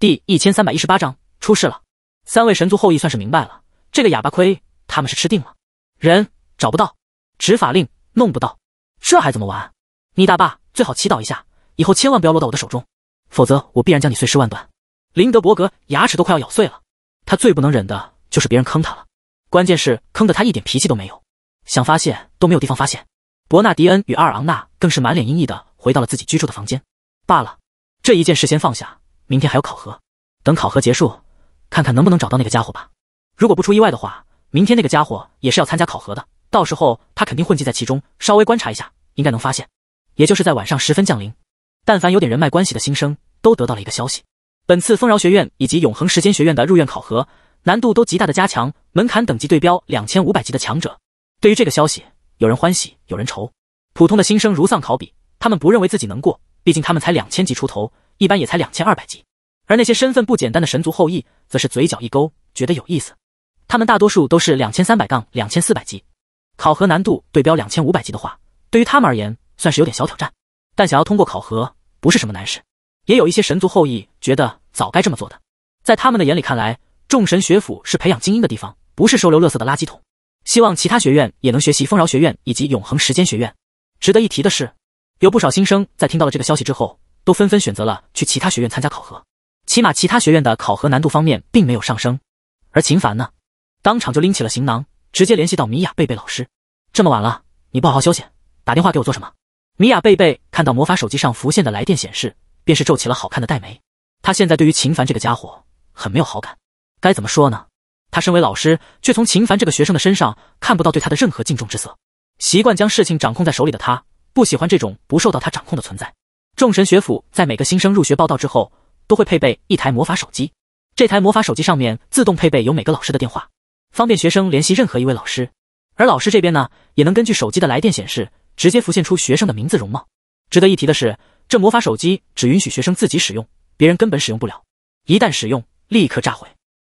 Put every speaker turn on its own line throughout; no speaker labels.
第一千三百一十八章出事了，三位神族后裔算是明白了，这个哑巴亏他们是吃定了。人找不到，执法令弄不到，这还怎么玩？你大爸最好祈祷一下，以后千万不要落到我的手中，否则我必然将你碎尸万段。林德伯格牙齿都快要咬碎了，他最不能忍的就是别人坑他了，关键是坑的他一点脾气都没有，想发泄都没有地方发泄。伯纳迪恩与阿尔昂纳更是满脸阴翳的回到了自己居住的房间。罢了，这一件事先放下。明天还有考核，等考核结束，看看能不能找到那个家伙吧。如果不出意外的话，明天那个家伙也是要参加考核的。到时候他肯定混迹在其中，稍微观察一下，应该能发现。也就是在晚上十分降临，但凡有点人脉关系的新生都得到了一个消息：本次丰饶学院以及永恒时间学院的入院考核难度都极大的加强，门槛等级对标两千五百级的强者。对于这个消息，有人欢喜，有人愁。普通的新生如丧考比，他们不认为自己能过，毕竟他们才两千级出头。一般也才两千二百级，而那些身份不简单的神族后裔，则是嘴角一勾，觉得有意思。他们大多数都是两千三百杠两千四百级，考核难度对标两千五百级的话，对于他们而言算是有点小挑战。但想要通过考核不是什么难事。也有一些神族后裔觉得早该这么做的，在他们的眼里看来，众神学府是培养精英的地方，不是收留垃圾的垃圾桶。希望其他学院也能学习丰饶学院以及永恒时间学院。值得一提的是，有不少新生在听到了这个消息之后。都纷纷选择了去其他学院参加考核，起码其他学院的考核难度方面并没有上升。而秦凡呢，当场就拎起了行囊，直接联系到米娅贝贝老师。这么晚了，你不好好休息，打电话给我做什么？米娅贝贝看到魔法手机上浮现的来电显示，便是皱起了好看的黛眉。她现在对于秦凡这个家伙很没有好感。该怎么说呢？他身为老师，却从秦凡这个学生的身上看不到对他的任何敬重之色。习惯将事情掌控在手里的他，不喜欢这种不受到他掌控的存在。众神学府在每个新生入学报道之后，都会配备一台魔法手机。这台魔法手机上面自动配备有每个老师的电话，方便学生联系任何一位老师。而老师这边呢，也能根据手机的来电显示，直接浮现出学生的名字容貌。值得一提的是，这魔法手机只允许学生自己使用，别人根本使用不了。一旦使用，立刻炸毁，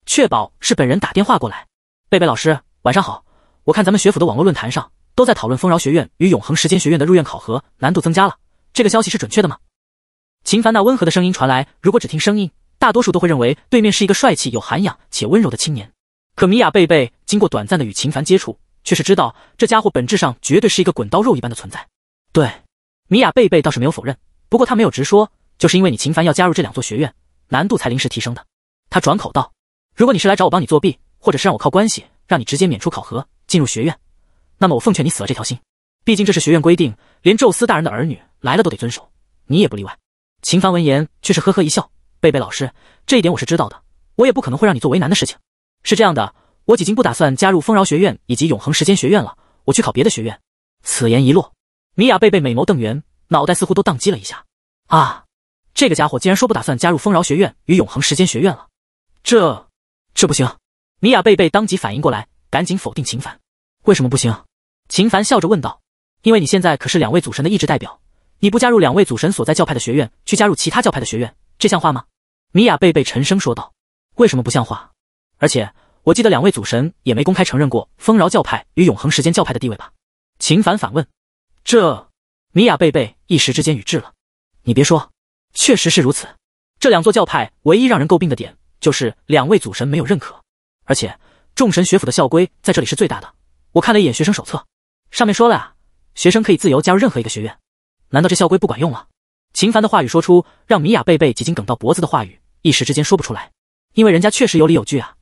确保是本人打电话过来。贝贝老师，晚上好。我看咱们学府的网络论坛上，都在讨论丰饶学院与永恒时间学院的入院考核难度增加了。这个消息是准确的吗？秦凡那温和的声音传来。如果只听声音，大多数都会认为对面是一个帅气、有涵养且温柔的青年。可米娅贝贝经过短暂的与秦凡接触，却是知道这家伙本质上绝对是一个滚刀肉一般的存在。对，米娅贝贝倒是没有否认，不过他没有直说，就是因为你秦凡要加入这两座学院，难度才临时提升的。他转口道：“如果你是来找我帮你作弊，或者是让我靠关系让你直接免除考核进入学院，那么我奉劝你死了这条心。”毕竟这是学院规定，连宙斯大人的儿女来了都得遵守，你也不例外。秦凡闻言却是呵呵一笑：“贝贝老师，这一点我是知道的，我也不可能会让你做为难的事情。是这样的，我已经不打算加入丰饶学院以及永恒时间学院了，我去考别的学院。”此言一落，米娅贝贝美眸瞪圆，脑袋似乎都宕机了一下。啊，这个家伙竟然说不打算加入丰饶学院与永恒时间学院了，这这不行！米娅贝贝当即反应过来，赶紧否定秦凡：“为什么不行？”秦凡笑着问道。因为你现在可是两位祖神的意志代表，你不加入两位祖神所在教派的学院，去加入其他教派的学院，这像话吗？米娅贝贝沉声说道：“为什么不像话？而且我记得两位祖神也没公开承认过丰饶教派与永恒时间教派的地位吧？”秦凡反问。这米娅贝贝一时之间语滞了。你别说，确实是如此。这两座教派唯一让人诟病的点，就是两位祖神没有认可，而且众神学府的校规在这里是最大的。我看了一眼学生手册，上面说了啊。学生可以自由加入任何一个学院，难道这校规不管用了？秦凡的话语说出，让米雅贝贝几经梗到脖子的话语，一时之间说不出来，因为人家确实有理有据啊。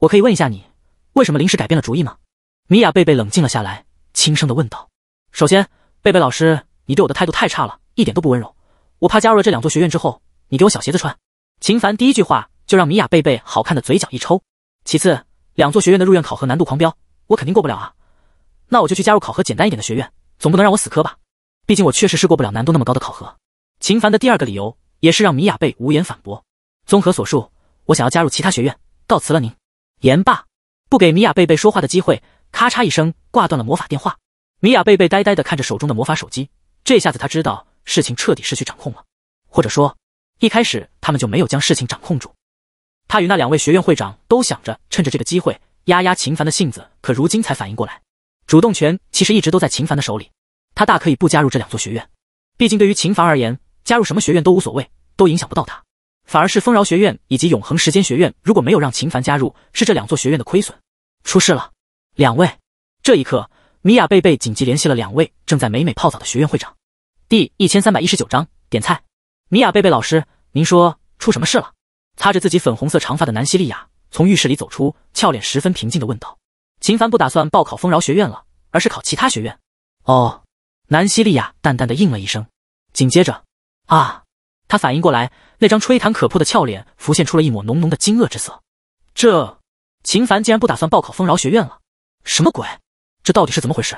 我可以问一下你，为什么临时改变了主意吗？米雅贝贝冷静了下来，轻声的问道：“首先，贝贝老师，你对我的态度太差了，一点都不温柔，我怕加入了这两座学院之后，你给我小鞋子穿。”秦凡第一句话就让米雅贝贝好看的嘴角一抽。其次，两座学院的入院考核难度狂飙，我肯定过不了啊，那我就去加入考核简单一点的学院。总不能让我死磕吧？毕竟我确实是过不了难度那么高的考核。秦凡的第二个理由也是让米雅贝无言反驳。综合所述，我想要加入其他学院，告辞了您。言罢，不给米雅贝贝说话的机会，咔嚓一声挂断了魔法电话。米雅贝贝呆呆的看着手中的魔法手机，这下子他知道事情彻底失去掌控了，或者说，一开始他们就没有将事情掌控住。他与那两位学院会长都想着趁着这个机会压压秦凡的性子，可如今才反应过来。主动权其实一直都在秦凡的手里，他大可以不加入这两座学院，毕竟对于秦凡而言，加入什么学院都无所谓，都影响不到他。反而是丰饶学院以及永恒时间学院，如果没有让秦凡加入，是这两座学院的亏损。出事了，两位。这一刻，米娅贝贝紧急联系了两位正在美美泡澡的学院会长。第一千三百一十九章点菜。米娅贝贝老师，您说出什么事了？擦着自己粉红色长发的南希利亚从浴室里走出，俏脸十分平静的问道。秦凡不打算报考丰饶学院了，而是考其他学院。哦，南希利亚淡淡的应了一声，紧接着啊，他反应过来，那张吹弹可破的俏脸浮现出了一抹浓浓的惊愕之色。这秦凡竟然不打算报考丰饶学院了？什么鬼？这到底是怎么回事？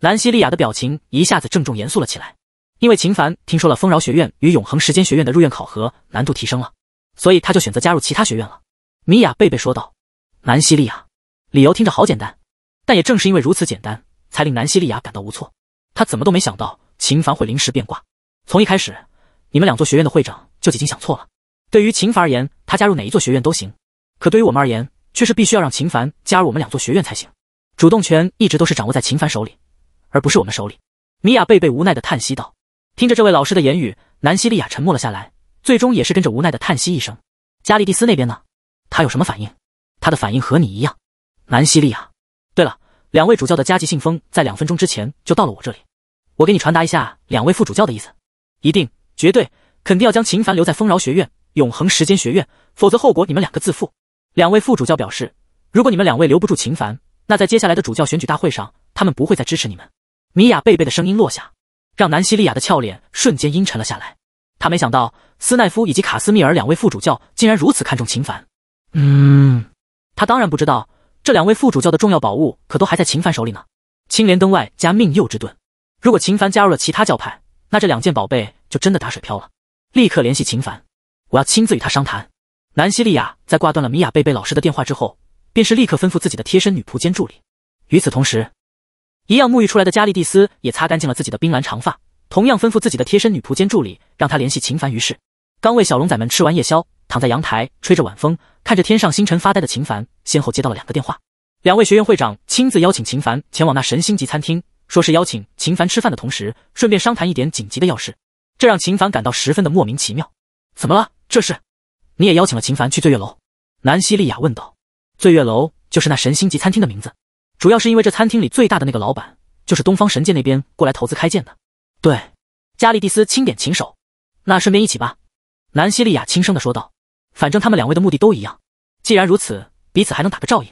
南希利亚的表情一下子郑重严肃了起来，因为秦凡听说了丰饶学院与永恒时间学院的入院考核难度提升了，所以他就选择加入其他学院了。米雅贝贝说道，南希利亚。理由听着好简单，但也正是因为如此简单，才令南希利亚感到无措。他怎么都没想到秦凡会临时变卦。从一开始，你们两座学院的会长就已经想错了。对于秦凡而言，他加入哪一座学院都行；可对于我们而言，却是必须要让秦凡加入我们两座学院才行。主动权一直都是掌握在秦凡手里，而不是我们手里。米雅贝贝无奈的叹息道。听着这位老师的言语，南希利亚沉默了下来，最终也是跟着无奈的叹息一声。加利蒂斯那边呢？他有什么反应？他的反应和你一样。南希利亚，对了，两位主教的加急信封在两分钟之前就到了我这里，我给你传达一下两位副主教的意思，一定、绝对、肯定要将秦凡留在丰饶学院、永恒时间学院，否则后果你们两个自负。两位副主教表示，如果你们两位留不住秦凡，那在接下来的主教选举大会上，他们不会再支持你们。米娅贝贝的声音落下，让南希利亚的俏脸瞬间阴沉了下来。他没想到斯奈夫以及卡斯米尔两位副主教竟然如此看重秦凡。嗯，他当然不知道。这两位副主教的重要宝物可都还在秦凡手里呢。青莲灯外加命佑之盾，如果秦凡加入了其他教派，那这两件宝贝就真的打水漂了。立刻联系秦凡，我要亲自与他商谈。南希莉亚在挂断了米娅贝贝老师的电话之后，便是立刻吩咐自己的贴身女仆兼助理。与此同时，一样沐浴出来的加利蒂斯也擦干净了自己的冰蓝长发，同样吩咐自己的贴身女仆兼助理，让他联系秦凡。于是，刚为小龙仔们吃完夜宵。躺在阳台吹着晚风，看着天上星辰发呆的秦凡，先后接到了两个电话。两位学院会长亲自邀请秦凡前往那神星级餐厅，说是邀请秦凡吃饭的同时，顺便商谈一点紧急的要事。这让秦凡感到十分的莫名其妙。怎么了？这是？你也邀请了秦凡去醉月楼？南希利亚问道。醉月楼就是那神星级餐厅的名字，主要是因为这餐厅里最大的那个老板就是东方神界那边过来投资开建的。对，加利蒂斯钦点琴手，那顺便一起吧。南希利亚轻声的说道。反正他们两位的目的都一样，既然如此，彼此还能打个照应。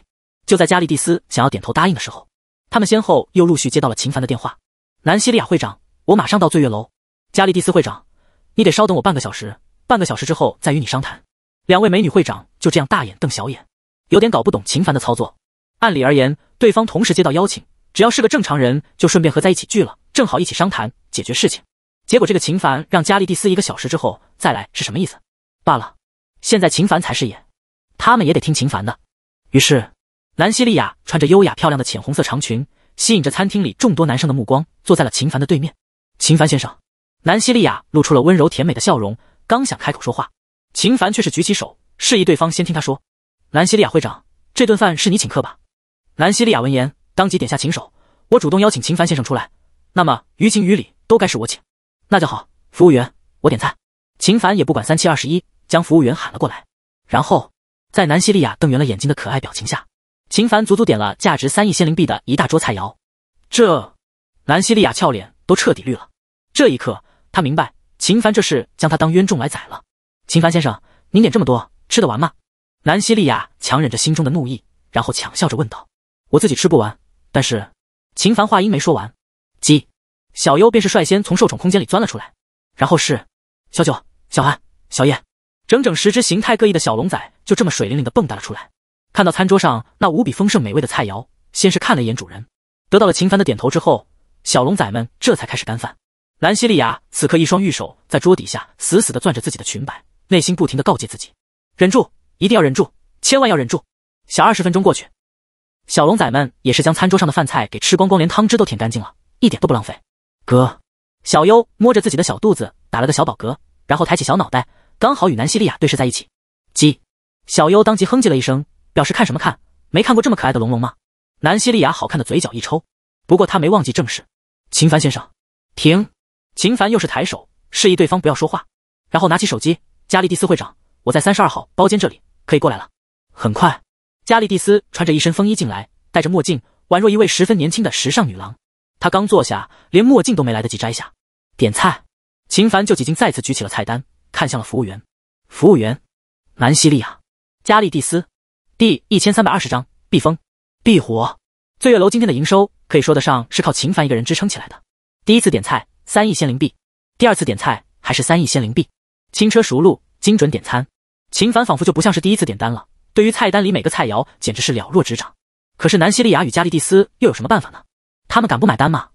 就在加利蒂斯想要点头答应的时候，他们先后又陆续接到了秦凡的电话。南西利亚会长，我马上到醉月楼。加利蒂斯会长，你得稍等我半个小时，半个小时之后再与你商谈。两位美女会长就这样大眼瞪小眼，有点搞不懂秦凡的操作。按理而言，对方同时接到邀请，只要是个正常人，就顺便合在一起聚了，正好一起商谈解决事情。结果这个秦凡让加利蒂斯一个小时之后再来是什么意思？罢了。现在秦凡才是爷，他们也得听秦凡的。于是，南希莉亚穿着优雅漂亮的浅红色长裙，吸引着餐厅里众多男生的目光，坐在了秦凡的对面。秦凡先生，南希莉亚露出了温柔甜美的笑容，刚想开口说话，秦凡却是举起手，示意对方先听他说。南希莉亚会长，这顿饭是你请客吧？南希莉亚闻言，当即点下请手，我主动邀请秦凡先生出来，那么于情于理都该是我请。那就好，服务员，我点菜。秦凡也不管三七二十一。将服务员喊了过来，然后在南希利亚瞪圆了眼睛的可爱表情下，秦凡足足点了价值三亿仙灵币的一大桌菜肴。这，南希利亚俏脸都彻底绿了。这一刻，她明白秦凡这是将她当冤种来宰了。秦凡先生，您点这么多，吃得完吗？南希利亚强忍着心中的怒意，然后强笑着问道：“我自己吃不完，但是……”秦凡话音没说完，鸡小优便是率先从受宠空间里钻了出来，然后是小九、小韩、小叶。整整十只形态各异的小龙仔就这么水灵灵的蹦跶了出来。看到餐桌上那无比丰盛美味的菜肴，先是看了一眼主人，得到了秦凡的点头之后，小龙仔们这才开始干饭。兰西利亚此刻一双玉手在桌底下死死的攥着自己的裙摆，内心不停的告诫自己：忍住，一定要忍住，千万要忍住。小二十分钟过去，小龙仔们也是将餐桌上的饭菜给吃光光，连汤汁都舔干净了，一点都不浪费。哥，小优摸着自己的小肚子打了个小饱嗝，然后抬起小脑袋。刚好与南希利亚对视在一起，鸡，小优当即哼唧了一声，表示看什么看，没看过这么可爱的龙龙吗？南希利亚好看的嘴角一抽，不过她没忘记正事。秦凡先生，停！秦凡又是抬手示意对方不要说话，然后拿起手机。加利蒂斯会长，我在三十二号包间这里，可以过来了。很快，加利蒂斯穿着一身风衣进来，戴着墨镜，宛若一位十分年轻的时尚女郎。她刚坐下，连墨镜都没来得及摘下。点菜，秦凡就已经再次举起了菜单。看向了服务员，服务员，南希利亚，加利蒂斯，第一千三百二十章避风避火。醉月楼今天的营收可以说得上是靠秦凡一个人支撑起来的。第一次点菜三亿仙灵币，第二次点菜还是三亿仙灵币。轻车熟路，精准点餐，秦凡仿佛就不像是第一次点单了，对于菜单里每个菜肴简直是了若指掌。可是南希利亚与加利蒂斯又有什么办法呢？他们敢不买单吗？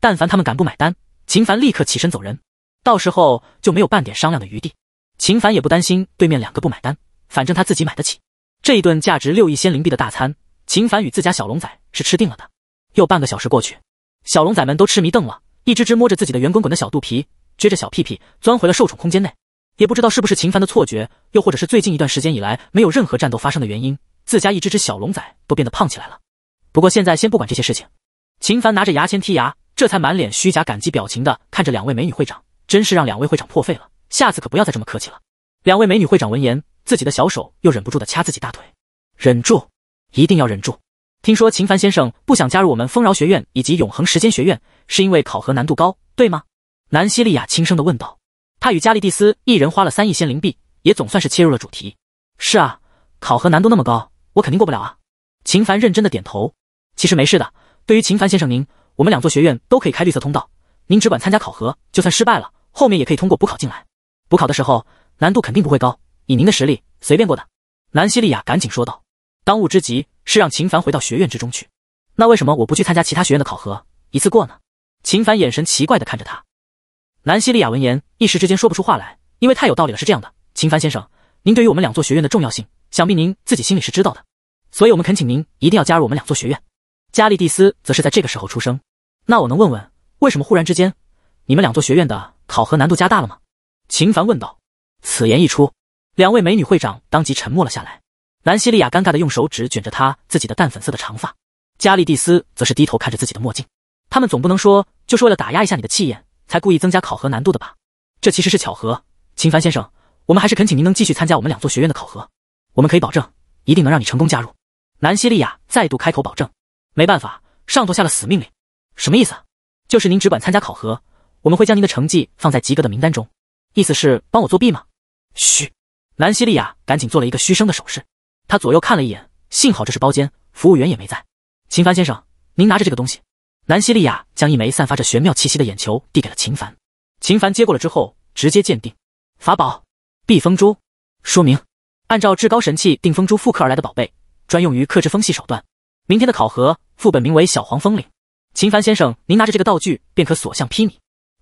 但凡他们敢不买单，秦凡立刻起身走人。到时候就没有半点商量的余地。秦凡也不担心对面两个不买单，反正他自己买得起这一顿价值六亿仙灵币的大餐。秦凡与自家小龙仔是吃定了的。又半个小时过去，小龙仔们都痴迷瞪了，一只只摸着自己的圆滚滚的小肚皮，撅着小屁屁，钻回了受宠空间内。也不知道是不是秦凡的错觉，又或者是最近一段时间以来没有任何战斗发生的原因，自家一只只小龙仔都变得胖起来了。不过现在先不管这些事情，秦凡拿着牙签剔牙，这才满脸虚假感激表情的看着两位美女会长。真是让两位会长破费了，下次可不要再这么客气了。两位美女会长闻言，自己的小手又忍不住的掐自己大腿，忍住，一定要忍住。听说秦凡先生不想加入我们丰饶学院以及永恒时间学院，是因为考核难度高，对吗？南希利亚轻声的问道。她与加利蒂斯一人花了三亿仙灵币，也总算是切入了主题。是啊，考核难度那么高，我肯定过不了啊。秦凡认真的点头。其实没事的，对于秦凡先生您，我们两座学院都可以开绿色通道，您只管参加考核，就算失败了。后面也可以通过补考进来，补考的时候难度肯定不会高，以您的实力随便过的。南希利亚赶紧说道：“当务之急是让秦凡回到学院之中去。那为什么我不去参加其他学院的考核，一次过呢？”秦凡眼神奇怪的看着他。南希利亚闻言一时之间说不出话来，因为太有道理了。是这样的，秦凡先生，您对于我们两座学院的重要性，想必您自己心里是知道的，所以我们恳请您一定要加入我们两座学院。加利蒂斯则是在这个时候出生。那我能问问，为什么忽然之间，你们两座学院的？考核难度加大了吗？秦凡问道。此言一出，两位美女会长当即沉默了下来。南希利亚尴尬的用手指卷着她自己的淡粉色的长发，加利蒂斯则是低头看着自己的墨镜。他们总不能说就是为了打压一下你的气焰，才故意增加考核难度的吧？这其实是巧合，秦凡先生，我们还是恳请您能继续参加我们两座学院的考核，我们可以保证一定能让你成功加入。南希利亚再度开口保证。没办法，上头下了死命令。什么意思？就是您只管参加考核。我们会将您的成绩放在及格的名单中，意思是帮我作弊吗？嘘，南希利亚赶紧做了一个嘘声的手势。她左右看了一眼，幸好这是包间，服务员也没在。秦凡先生，您拿着这个东西。南希利亚将一枚散发着玄妙气息的眼球递给了秦凡。秦凡接过了之后，直接鉴定，法宝避风珠。说明，按照至高神器定风珠复刻而来的宝贝，专用于克制风系手段。明天的考核副本名为小黄风铃。秦凡先生，您拿着这个道具便可所向披靡。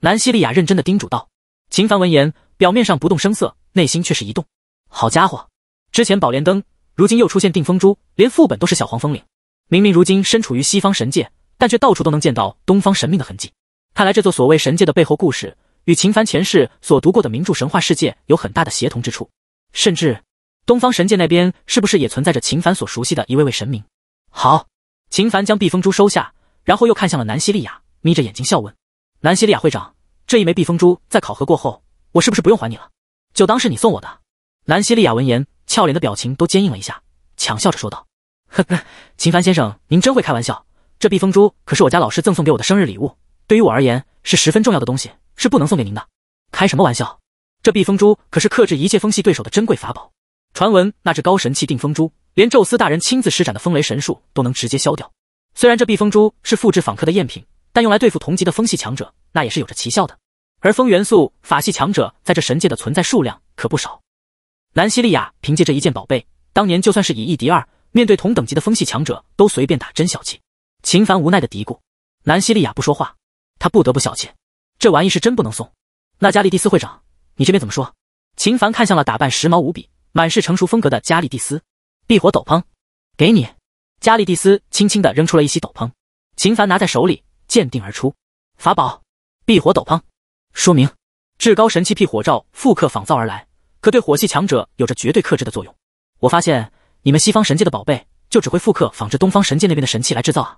南希利亚认真的叮嘱道：“秦凡闻言，表面上不动声色，内心却是一动。好家伙，之前宝莲灯，如今又出现定风珠，连副本都是小黄蜂岭。明明如今身处于西方神界，但却到处都能见到东方神明的痕迹。看来这座所谓神界的背后故事，与秦凡前世所读过的名著神话世界有很大的协同之处。甚至，东方神界那边是不是也存在着秦凡所熟悉的一位位神明？好，秦凡将避风珠收下，然后又看向了南希利亚，眯着眼睛笑问：南希利亚会长。”这一枚避风珠在考核过后，我是不是不用还你了？就当是你送我的。南希利亚闻言，俏脸的表情都坚硬了一下，强笑着说道：“呵呵，秦凡先生，您真会开玩笑。这避风珠可是我家老师赠送给我的生日礼物，对于我而言是十分重要的东西，是不能送给您的。开什么玩笑？这避风珠可是克制一切风系对手的珍贵法宝。传闻那只高神器定风珠，连宙斯大人亲自施展的风雷神术都能直接消掉。虽然这避风珠是复制访客的赝品，但用来对付同级的风系强者，那也是有着奇效的。”而风元素法系强者在这神界的存在数量可不少，南希利亚凭借这一件宝贝，当年就算是以一敌二，面对同等级的风系强者都随便打。真小气！秦凡无奈的嘀咕。南希利亚不说话，他不得不小气，这玩意是真不能送。那加利蒂斯会长，你这边怎么说？秦凡看向了打扮时髦无比、满是成熟风格的加利蒂斯，避火斗篷，给你。加利蒂斯轻轻的扔出了一袭斗篷，秦凡拿在手里鉴定而出，法宝，避火斗篷。说明，至高神器辟火罩复刻仿造而来，可对火系强者有着绝对克制的作用。我发现你们西方神界的宝贝就只会复刻仿制东方神界那边的神器来制造啊！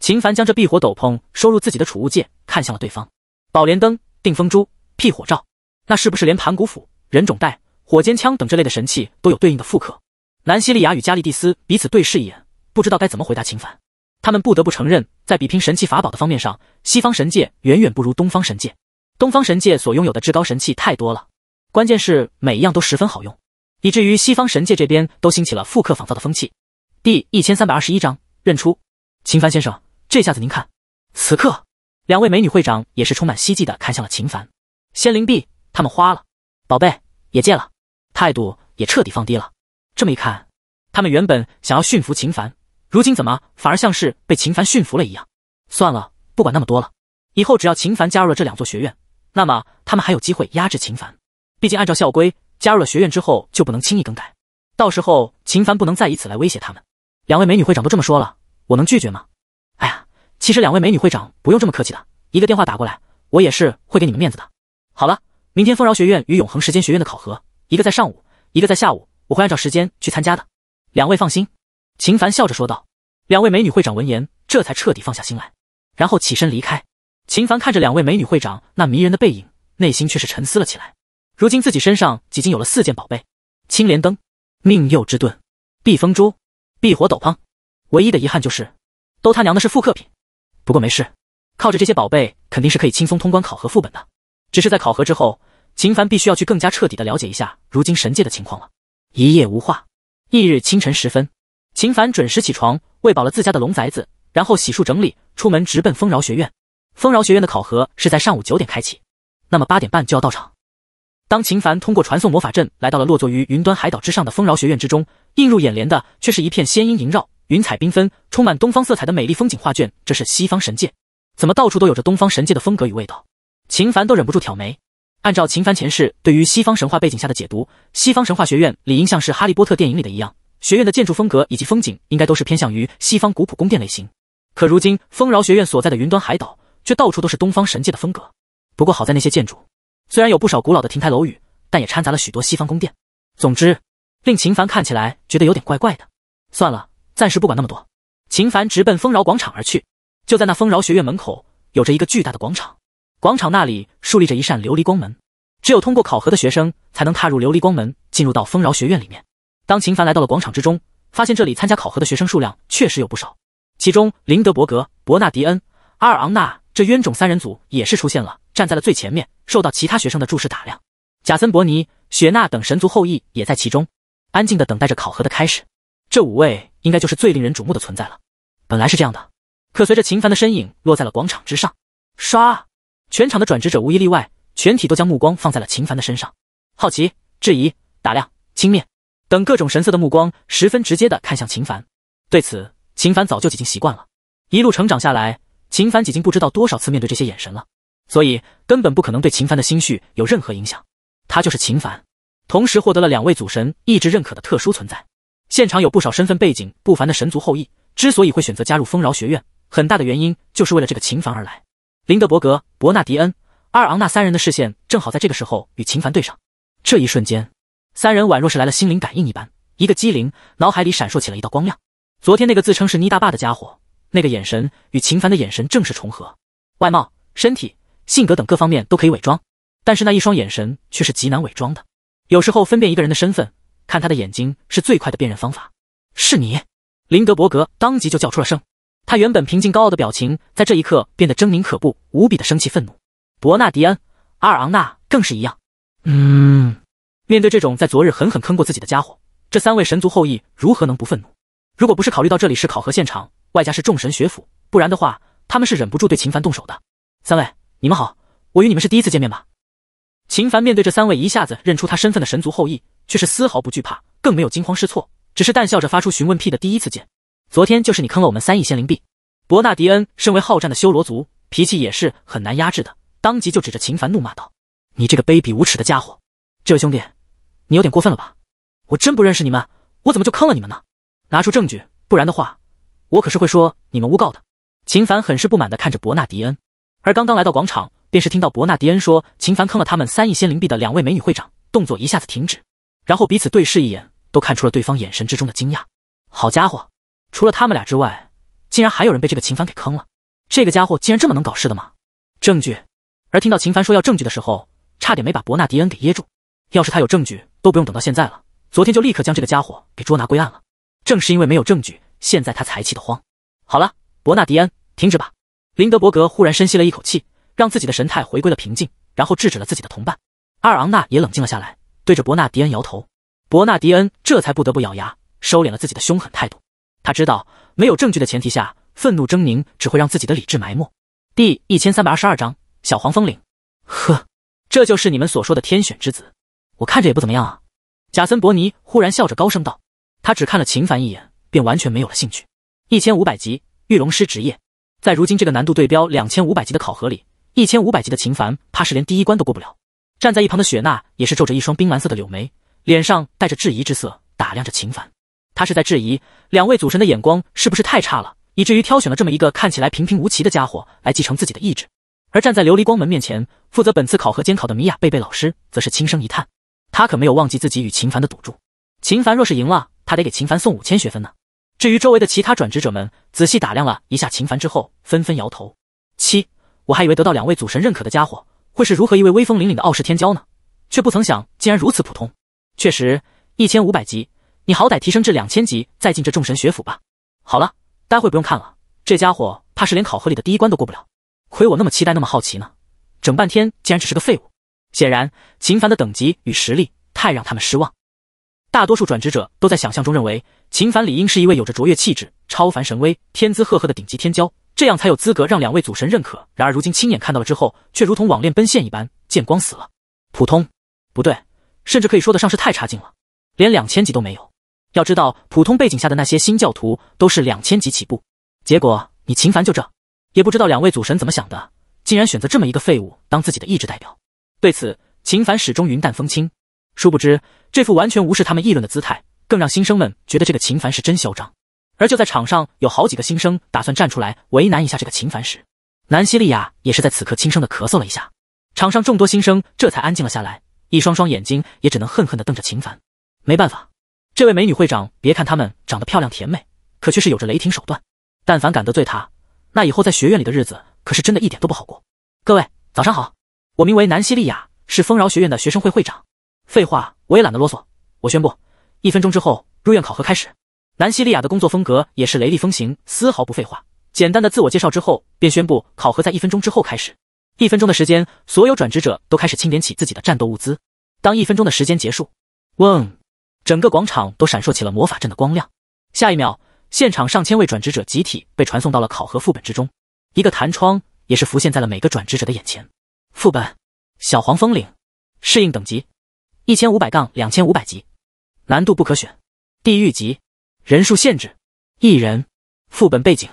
秦凡将这辟火斗篷收入自己的储物戒，看向了对方。宝莲灯、定风珠、辟火罩，那是不是连盘古斧、人种带、火尖枪等这类的神器都有对应的复刻？南希利亚与加利蒂斯彼此对视一眼，不知道该怎么回答秦凡。他们不得不承认，在比拼神器法宝的方面上，西方神界远远不如东方神界。东方神界所拥有的至高神器太多了，关键是每一样都十分好用，以至于西方神界这边都兴起了复刻仿造的风气。第一千三百二十一章认出秦凡先生，这下子您看，此刻两位美女会长也是充满希冀的看向了秦凡。仙灵币他们花了，宝贝也借了，态度也彻底放低了。这么一看，他们原本想要驯服秦凡，如今怎么反而像是被秦凡驯服了一样？算了，不管那么多了，以后只要秦凡加入了这两座学院。那么他们还有机会压制秦凡，毕竟按照校规，加入了学院之后就不能轻易更改。到时候秦凡不能再以此来威胁他们。两位美女会长都这么说了，我能拒绝吗？哎呀，其实两位美女会长不用这么客气的，一个电话打过来，我也是会给你们面子的。好了，明天丰饶学院与永恒时间学院的考核，一个在上午，一个在下午，我会按照时间去参加的。两位放心，秦凡笑着说道。两位美女会长闻言，这才彻底放下心来，然后起身离开。秦凡看着两位美女会长那迷人的背影，内心却是沉思了起来。如今自己身上已经有了四件宝贝：青莲灯、命佑之盾、避风珠、避火斗篷。唯一的遗憾就是，都他娘的是复刻品。不过没事，靠着这些宝贝，肯定是可以轻松通关考核副本的。只是在考核之后，秦凡必须要去更加彻底的了解一下如今神界的情况了。一夜无话，翌日清晨时分，秦凡准时起床，喂饱了自家的龙崽子，然后洗漱整理，出门直奔丰饶学院。丰饶学院的考核是在上午九点开启，那么八点半就要到场。当秦凡通过传送魔法阵来到了落座于云端海岛之上的丰饶学院之中，映入眼帘的却是一片仙音萦绕、云彩缤纷、充满东方色彩的美丽风景画卷。这是西方神界？怎么到处都有着东方神界的风格与味道？秦凡都忍不住挑眉。按照秦凡前世对于西方神话背景下的解读，西方神话学院理应像是哈利波特电影里的一样，学院的建筑风格以及风景应该都是偏向于西方古朴宫殿类型。可如今丰饶学院所在的云端海岛。却到处都是东方神界的风格。不过好在那些建筑虽然有不少古老的亭台楼宇，但也掺杂了许多西方宫殿。总之，令秦凡看起来觉得有点怪怪的。算了，暂时不管那么多。秦凡直奔丰饶广场而去。就在那丰饶学院门口，有着一个巨大的广场。广场那里竖立着一扇琉璃光门，只有通过考核的学生才能踏入琉璃光门，进入到丰饶学院里面。当秦凡来到了广场之中，发现这里参加考核的学生数量确实有不少。其中，林德伯格、伯纳迪恩、阿尔昂纳。这冤种三人组也是出现了，站在了最前面，受到其他学生的注视打量。贾森、伯尼、雪娜等神族后裔也在其中，安静的等待着考核的开始。这五位应该就是最令人瞩目的存在了。本来是这样的，可随着秦凡的身影落在了广场之上，唰，全场的转职者无一例外，全体都将目光放在了秦凡的身上，好奇、质疑、打量、轻蔑等各种神色的目光十分直接的看向秦凡。对此，秦凡早就已经习惯了，一路成长下来。秦凡已经不知道多少次面对这些眼神了，所以根本不可能对秦凡的心绪有任何影响。他就是秦凡，同时获得了两位祖神一直认可的特殊存在。现场有不少身份背景不凡的神族后裔，之所以会选择加入丰饶学院，很大的原因就是为了这个秦凡而来。林德伯格、伯纳迪恩、阿尔昂纳三人的视线正好在这个时候与秦凡对上，这一瞬间，三人宛若是来了心灵感应一般，一个机灵，脑海里闪烁起了一道光亮。昨天那个自称是妮大坝的家伙。那个眼神与秦凡的眼神正是重合，外貌、身体、性格等各方面都可以伪装，但是那一双眼神却是极难伪装的。有时候分辨一个人的身份，看他的眼睛是最快的辨认方法。是你，林德伯格，当即就叫出了声。他原本平静高傲的表情，在这一刻变得狰狞可怖，无比的生气愤怒。伯纳迪安·阿尔昂纳更是一样。嗯，面对这种在昨日狠狠坑过自己的家伙，这三位神族后裔如何能不愤怒？如果不是考虑到这里是考核现场，外加是众神学府，不然的话，他们是忍不住对秦凡动手的。三位，你们好，我与你们是第一次见面吧？秦凡面对这三位一下子认出他身份的神族后裔，却是丝毫不惧怕，更没有惊慌失措，只是淡笑着发出询问：“屁的第一次见。”昨天就是你坑了我们三亿仙灵币。伯纳迪恩身为好战的修罗族，脾气也是很难压制的，当即就指着秦凡怒骂道：“你这个卑鄙无耻的家伙！这位兄弟，你有点过分了吧？我真不认识你们，我怎么就坑了你们呢？拿出证据，不然的话。”我可是会说你们诬告的。秦凡很是不满的看着伯纳迪恩，而刚刚来到广场，便是听到伯纳迪恩说秦凡坑了他们三亿仙灵币的两位美女会长，动作一下子停止，然后彼此对视一眼，都看出了对方眼神之中的惊讶。好家伙，除了他们俩之外，竟然还有人被这个秦凡给坑了。这个家伙竟然这么能搞事的吗？证据。而听到秦凡说要证据的时候，差点没把伯纳迪恩给噎住。要是他有证据，都不用等到现在了，昨天就立刻将这个家伙给捉拿归案了。正是因为没有证据。现在他才气得慌。好了，伯纳迪恩，停止吧。林德伯格忽然深吸了一口气，让自己的神态回归了平静，然后制止了自己的同伴。阿尔昂纳也冷静了下来，对着伯纳迪恩摇头。伯纳迪恩这才不得不咬牙收敛了自己的凶狠态度。他知道，没有证据的前提下，愤怒狰狞只会让自己的理智埋没。第一千三百二十二章小黄蜂岭。呵，这就是你们所说的天选之子？我看着也不怎么样啊。贾森·伯尼忽然笑着高声道，他只看了秦凡一眼。便完全没有了兴趣。一千五百级御龙师职业，在如今这个难度对标两千五百级的考核里，一千五百级的秦凡怕是连第一关都过不了。站在一旁的雪娜也是皱着一双冰蓝色的柳眉，脸上带着质疑之色，打量着秦凡。他是在质疑两位祖神的眼光是不是太差了，以至于挑选了这么一个看起来平平无奇的家伙来继承自己的意志。而站在琉璃光门面前，负责本次考核监考的米娅贝贝老师，则是轻声一叹。他可没有忘记自己与秦凡的赌注。秦凡若是赢了，他得给秦凡送五千学分呢。至于周围的其他转职者们，仔细打量了一下秦凡之后，纷纷摇头。七，我还以为得到两位祖神认可的家伙会是如何一位威风凛凛的傲世天骄呢？却不曾想竟然如此普通。确实，一千五百级，你好歹提升至两千级再进这众神学府吧。好了，待会不用看了，这家伙怕是连考核里的第一关都过不了。亏我那么期待，那么好奇呢，整半天竟然只是个废物。显然，秦凡的等级与实力太让他们失望。大多数转职者都在想象中认为，秦凡理应是一位有着卓越气质、超凡神威、天资赫赫的顶级天骄，这样才有资格让两位祖神认可。然而，如今亲眼看到了之后，却如同网恋奔现一般，见光死了。普通，不对，甚至可以说得上是太差劲了，连两千级都没有。要知道，普通背景下的那些新教徒都是两千级起步，结果你秦凡就这，也不知道两位祖神怎么想的，竟然选择这么一个废物当自己的意志代表。对此，秦凡始终云淡风轻。殊不知，这副完全无视他们议论的姿态，更让新生们觉得这个秦凡是真嚣张。而就在场上有好几个新生打算站出来为难一下这个秦凡时，南希利亚也是在此刻轻声的咳嗽了一下，场上众多新生这才安静了下来，一双双眼睛也只能恨恨的瞪着秦凡。没办法，这位美女会长，别看她们长得漂亮甜美，可却是有着雷霆手段。但凡敢得罪她，那以后在学院里的日子可是真的一点都不好过。各位早上好，我名为南希利亚，是丰饶学院的学生会会长。废话，我也懒得啰嗦。我宣布，一分钟之后入院考核开始。南希利亚的工作风格也是雷厉风行，丝毫不废话。简单的自我介绍之后，便宣布考核在一分钟之后开始。一分钟的时间，所有转职者都开始清点起自己的战斗物资。当一分钟的时间结束，嗡，整个广场都闪烁起了魔法阵的光亮。下一秒，现场上千位转职者集体被传送到了考核副本之中，一个弹窗也是浮现在了每个转职者的眼前。副本：小黄蜂铃，适应等级。一千五百杠两千五百级，难度不可选，地狱级，人数限制一人，副本背景：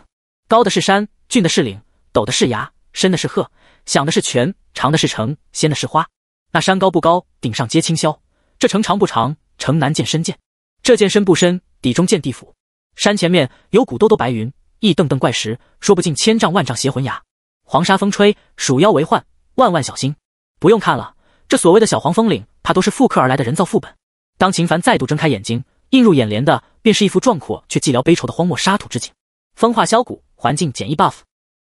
高的是山，峻的是岭，陡的是崖，深的是壑，响的是泉，长的是城，鲜的是花。那山高不高，顶上皆清霄；这城长不长，城南见深涧；这涧深不深，底中见地府。山前面有古兜兜白云，一瞪瞪怪石，说不尽千丈万丈邪魂崖。黄沙风吹，鼠妖为患，万万小心！不用看了。这所谓的小黄蜂岭，怕都是复刻而来的人造副本。当秦凡再度睁开眼睛，映入眼帘的便是一幅壮阔却寂寥悲愁的荒漠沙土之景。风化削骨，环境简易 buff。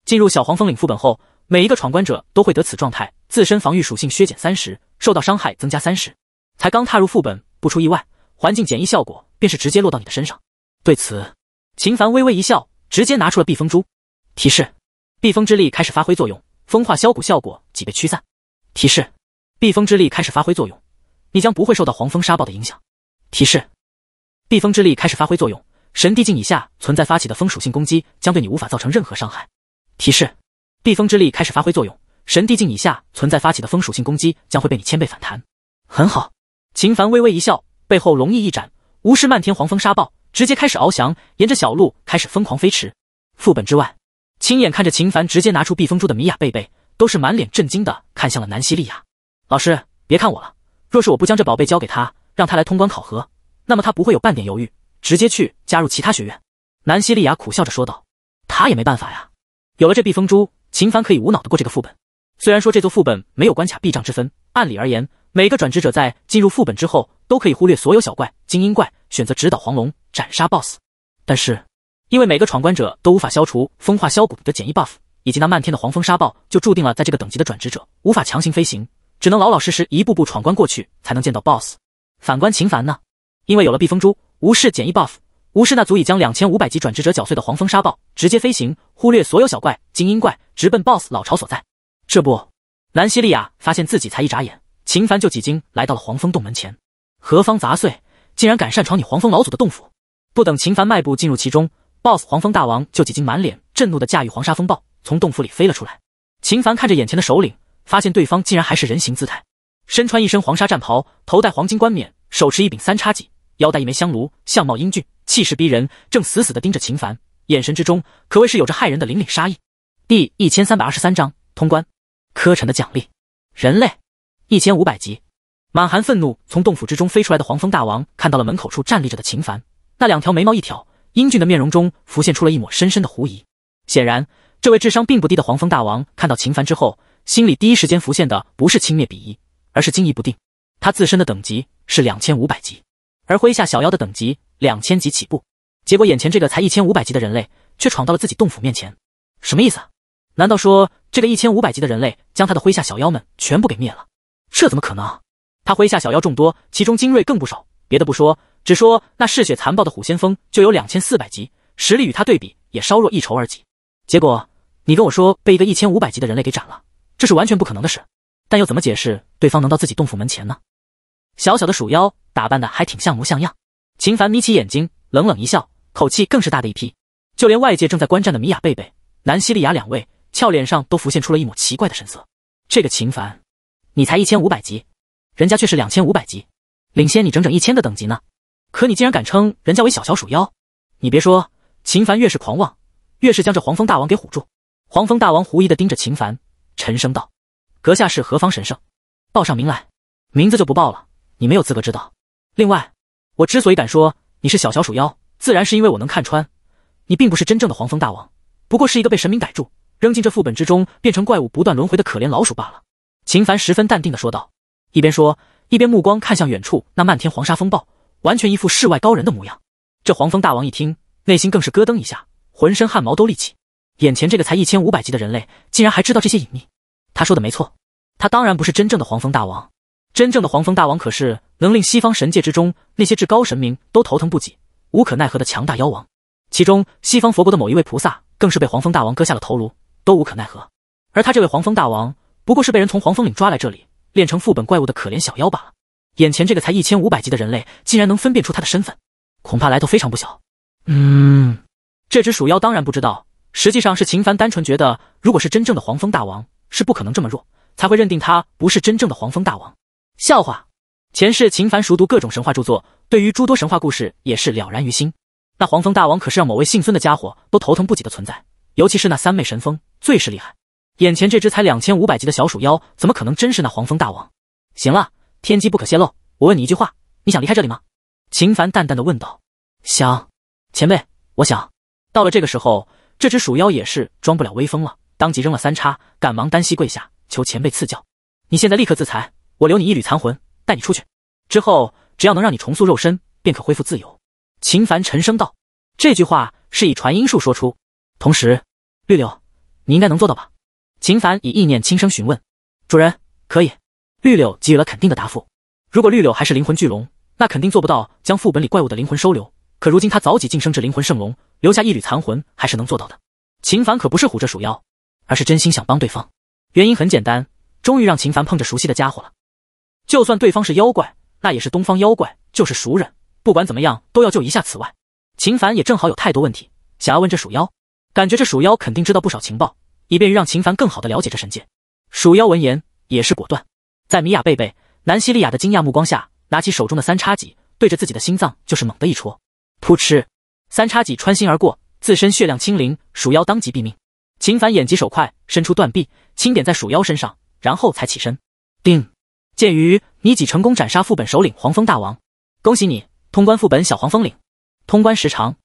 进入小黄蜂岭副本后，每一个闯关者都会得此状态，自身防御属性削减三十，受到伤害增加三十。才刚踏入副本，不出意外，环境简易效果便是直接落到你的身上。对此，秦凡微微一笑，直接拿出了避风珠。提示：避风之力开始发挥作用，风化削骨效果即被驱散。提示。避风之力开始发挥作用，你将不会受到黄蜂沙暴的影响。提示：避风之力开始发挥作用，神帝境以下存在发起的风属性攻击将对你无法造成任何伤害。提示：避风之力开始发挥作用，神帝境以下存在发起的风属性攻击将会被你千倍反弹。很好，秦凡微微一笑，背后龙翼一展，无视漫天黄蜂沙暴，直接开始翱翔，沿着小路开始疯狂飞驰。副本之外，亲眼看着秦凡直接拿出避风珠的米雅贝贝都是满脸震惊的看向了南希利亚。老师，别看我了。若是我不将这宝贝交给他，让他来通关考核，那么他不会有半点犹豫，直接去加入其他学院。南希利亚苦笑着说道：“他也没办法呀。有了这避风珠，秦凡可以无脑的过这个副本。虽然说这座副本没有关卡、避障之分，按理而言，每个转职者在进入副本之后都可以忽略所有小怪、精英怪，选择直捣黄龙，斩杀 BOSS。但是，因为每个闯关者都无法消除风化削骨的简易 buff，以及那漫天的黄蜂沙暴，就注定了在这个等级的转职者无法强行飞行。”只能老老实实一步步闯关过去，才能见到 BOSS。反观秦凡呢？因为有了避风珠，无视简易 buff，无视那足以将两千五百级转职者搅碎的黄蜂沙暴，直接飞行，忽略所有小怪、精英怪，直奔 BOSS 老巢所在。这不，兰西利亚发现自己才一眨眼，秦凡就已经来到了黄蜂洞门前。何方杂碎，竟然敢擅闯你黄蜂老祖的洞府？不等秦凡迈步进入其中，BOSS 黄蜂大王就已经满脸震怒的驾驭黄沙风暴，从洞府里飞了出来。秦凡看着眼前的首领。发现对方竟然还是人形姿态，身穿一身黄纱战袍，头戴黄金冠冕，手持一柄三叉戟，腰带一枚香炉，相貌英俊，气势逼人，正死死地盯着秦凡，眼神之中可谓是有着骇人的凛凛杀意。第一千三百二十三章通关。柯晨的奖励，人类一千五百级。满含愤怒从洞府之中飞出来的黄蜂大王看到了门口处站立着的秦凡，那两条眉毛一挑，英俊的面容中浮现出了一抹深深的狐疑。显然，这位智商并不低的黄蜂大王看到秦凡之后。心里第一时间浮现的不是轻蔑鄙夷，而是惊疑不定。他自身的等级是两千五百级，而麾下小妖的等级两千级起步。结果眼前这个才一千五百级的人类，却闯到了自己洞府面前，什么意思？啊？难道说这个一千五百级的人类将他的麾下小妖们全部给灭了？这怎么可能？他麾下小妖众多，其中精锐更不少。别的不说，只说那嗜血残暴的虎先锋就有两千四百级，实力与他对比也稍弱一筹而已。结果你跟我说被一个一千五百级的人类给斩了？这是完全不可能的事，但又怎么解释对方能到自己洞府门前呢？小小的鼠妖打扮的还挺像模像样，秦凡眯起眼睛，冷冷一笑，口气更是大的一批。就连外界正在观战的米雅贝贝、南希、利亚两位俏脸上都浮现出了一抹奇怪的神色。这个秦凡，你才一千五百级，人家却是两千五百级，领先你整整一千个等级呢。可你竟然敢称人家为小小鼠妖？你别说，秦凡越是狂妄，越是将这黄蜂大王给唬住。黄蜂大王狐疑的盯着秦凡。沉声道：“阁下是何方神圣？报上名来，名字就不报了。你没有资格知道。另外，我之所以敢说你是小小鼠妖，自然是因为我能看穿，你并不是真正的黄蜂大王，不过是一个被神明逮住，扔进这副本之中，变成怪物不断轮回的可怜老鼠罢了。”秦凡十分淡定的说道，一边说，一边目光看向远处那漫天黄沙风暴，完全一副世外高人的模样。这黄蜂大王一听，内心更是咯噔一下，浑身汗毛都立起。眼前这个才一千五百级的人类，竟然还知道这些隐秘。他说的没错，他当然不是真正的黄蜂大王。真正的黄蜂大王可是能令西方神界之中那些至高神明都头疼不已、无可奈何的强大妖王。其中西方佛国的某一位菩萨，更是被黄蜂大王割下了头颅，都无可奈何。而他这位黄蜂大王，不过是被人从黄蜂岭抓来这里，练成副本怪物的可怜小妖罢了。眼前这个才一千五百级的人类，竟然能分辨出他的身份，恐怕来头非常不小。嗯，这只鼠妖当然不知道。实际上是秦凡单纯觉得，如果是真正的黄蜂大王，是不可能这么弱，才会认定他不是真正的黄蜂大王。笑话！前世秦凡熟读各种神话著作，对于诸多神话故事也是了然于心。那黄蜂大王可是让某位姓孙的家伙都头疼不已的存在，尤其是那三昧神蜂，最是厉害。眼前这只才两千五百级的小鼠妖，怎么可能真是那黄蜂大王？行了，天机不可泄露。我问你一句话，你想离开这里吗？秦凡淡淡的问道。想，前辈，我想。到了这个时候。这只鼠妖也是装不了威风了，当即扔了三叉，赶忙单膝跪下，求前辈赐教。你现在立刻自裁，我留你一缕残魂，带你出去。之后只要能让你重塑肉身，便可恢复自由。秦凡沉声道，这句话是以传音术说出。同时，绿柳，你应该能做到吧？秦凡以意念轻声询问。主人，可以。绿柳给予了肯定的答复。如果绿柳还是灵魂巨龙，那肯定做不到将副本里怪物的灵魂收留。可如今他早己晋升至灵魂圣龙。留下一缕残魂还是能做到的。秦凡可不是唬这鼠妖，而是真心想帮对方。原因很简单，终于让秦凡碰着熟悉的家伙了。就算对方是妖怪，那也是东方妖怪，就是熟人。不管怎么样，都要救一下。此外，秦凡也正好有太多问题想要问这鼠妖，感觉这鼠妖肯定知道不少情报，以便于让秦凡更好的了解这神界。鼠妖闻言也是果断，在米娅贝贝、南希利亚的惊讶目光下，拿起手中的三叉戟，对着自己的心脏就是猛的一戳，噗嗤。三叉戟穿心而过，自身血量清零，鼠妖当即毙命。秦凡眼疾手快，伸出断臂轻点在鼠妖身上，然后才起身。定，鉴于你已成功斩杀副本首领黄蜂大王，恭喜你通关副本小黄蜂岭，通关时长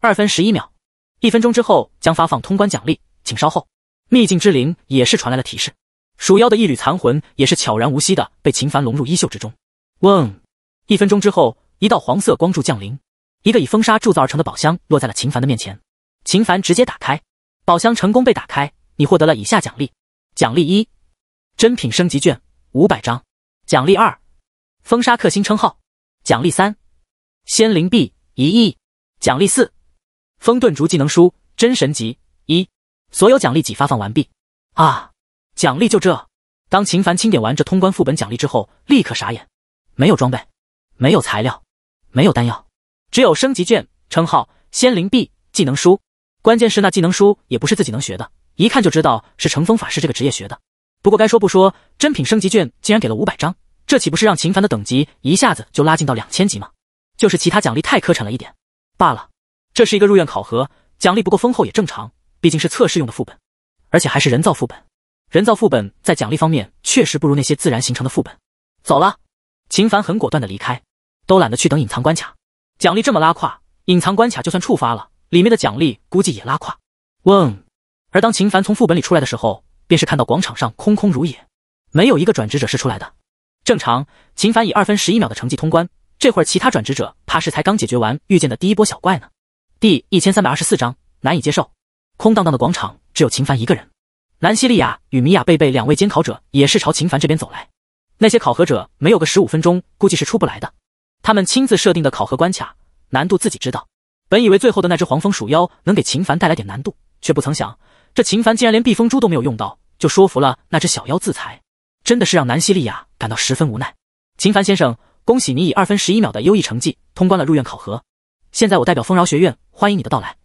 二分十一秒。一分钟之后将发放通关奖励，请稍后。秘境之灵也是传来了提示，鼠妖的一缕残魂也是悄然无息的被秦凡笼入衣袖之中。嗡，一分钟之后，一道黄色光柱降临。一个以风沙铸造而成的宝箱落在了秦凡的面前，秦凡直接打开，宝箱成功被打开。你获得了以下奖励：奖励一，珍品升级5五百张；奖励二，风沙克星称号；奖励三，仙灵币一亿；奖励四，风遁竹技能书真神级一。所有奖励已发放完毕。啊，奖励就这！当秦凡清点完这通关副本奖励之后，立刻傻眼：没有装备，没有材料，没有丹药。只有升级卷、称号、仙灵币、技能书，关键是那技能书也不是自己能学的，一看就知道是乘风法师这个职业学的。不过该说不说，珍品升级卷竟然给了五百张，这岂不是让秦凡的等级一下子就拉近到两千级吗？就是其他奖励太磕碜了一点，罢了。这是一个入院考核，奖励不够丰厚也正常，毕竟是测试用的副本，而且还是人造副本。人造副本在奖励方面确实不如那些自然形成的副本。走了，秦凡很果断的离开，都懒得去等隐藏关卡。奖励这么拉胯，隐藏关卡就算触发了，里面的奖励估计也拉胯。嗡。而当秦凡从副本里出来的时候，便是看到广场上空空如也，没有一个转职者是出来的。正常，秦凡以二分十一秒的成绩通关，这会儿其他转职者怕是才刚解决完遇见的第一波小怪呢。第一千三百二十四章难以接受，空荡荡的广场只有秦凡一个人。南希利亚与米雅贝贝两位监考者也是朝秦凡这边走来，那些考核者没有个十五分钟，估计是出不来的。他们亲自设定的考核关卡难度自己知道。本以为最后的那只黄蜂鼠妖能给秦凡带来点难度，却不曾想这秦凡竟然连避风珠都没有用到，就说服了那只小妖自裁，真的是让南希莉亚感到十分无奈。秦凡先生，恭喜你以二分十一秒的优异成绩通关了入院考核。现在我代表丰饶学院欢迎你的到来。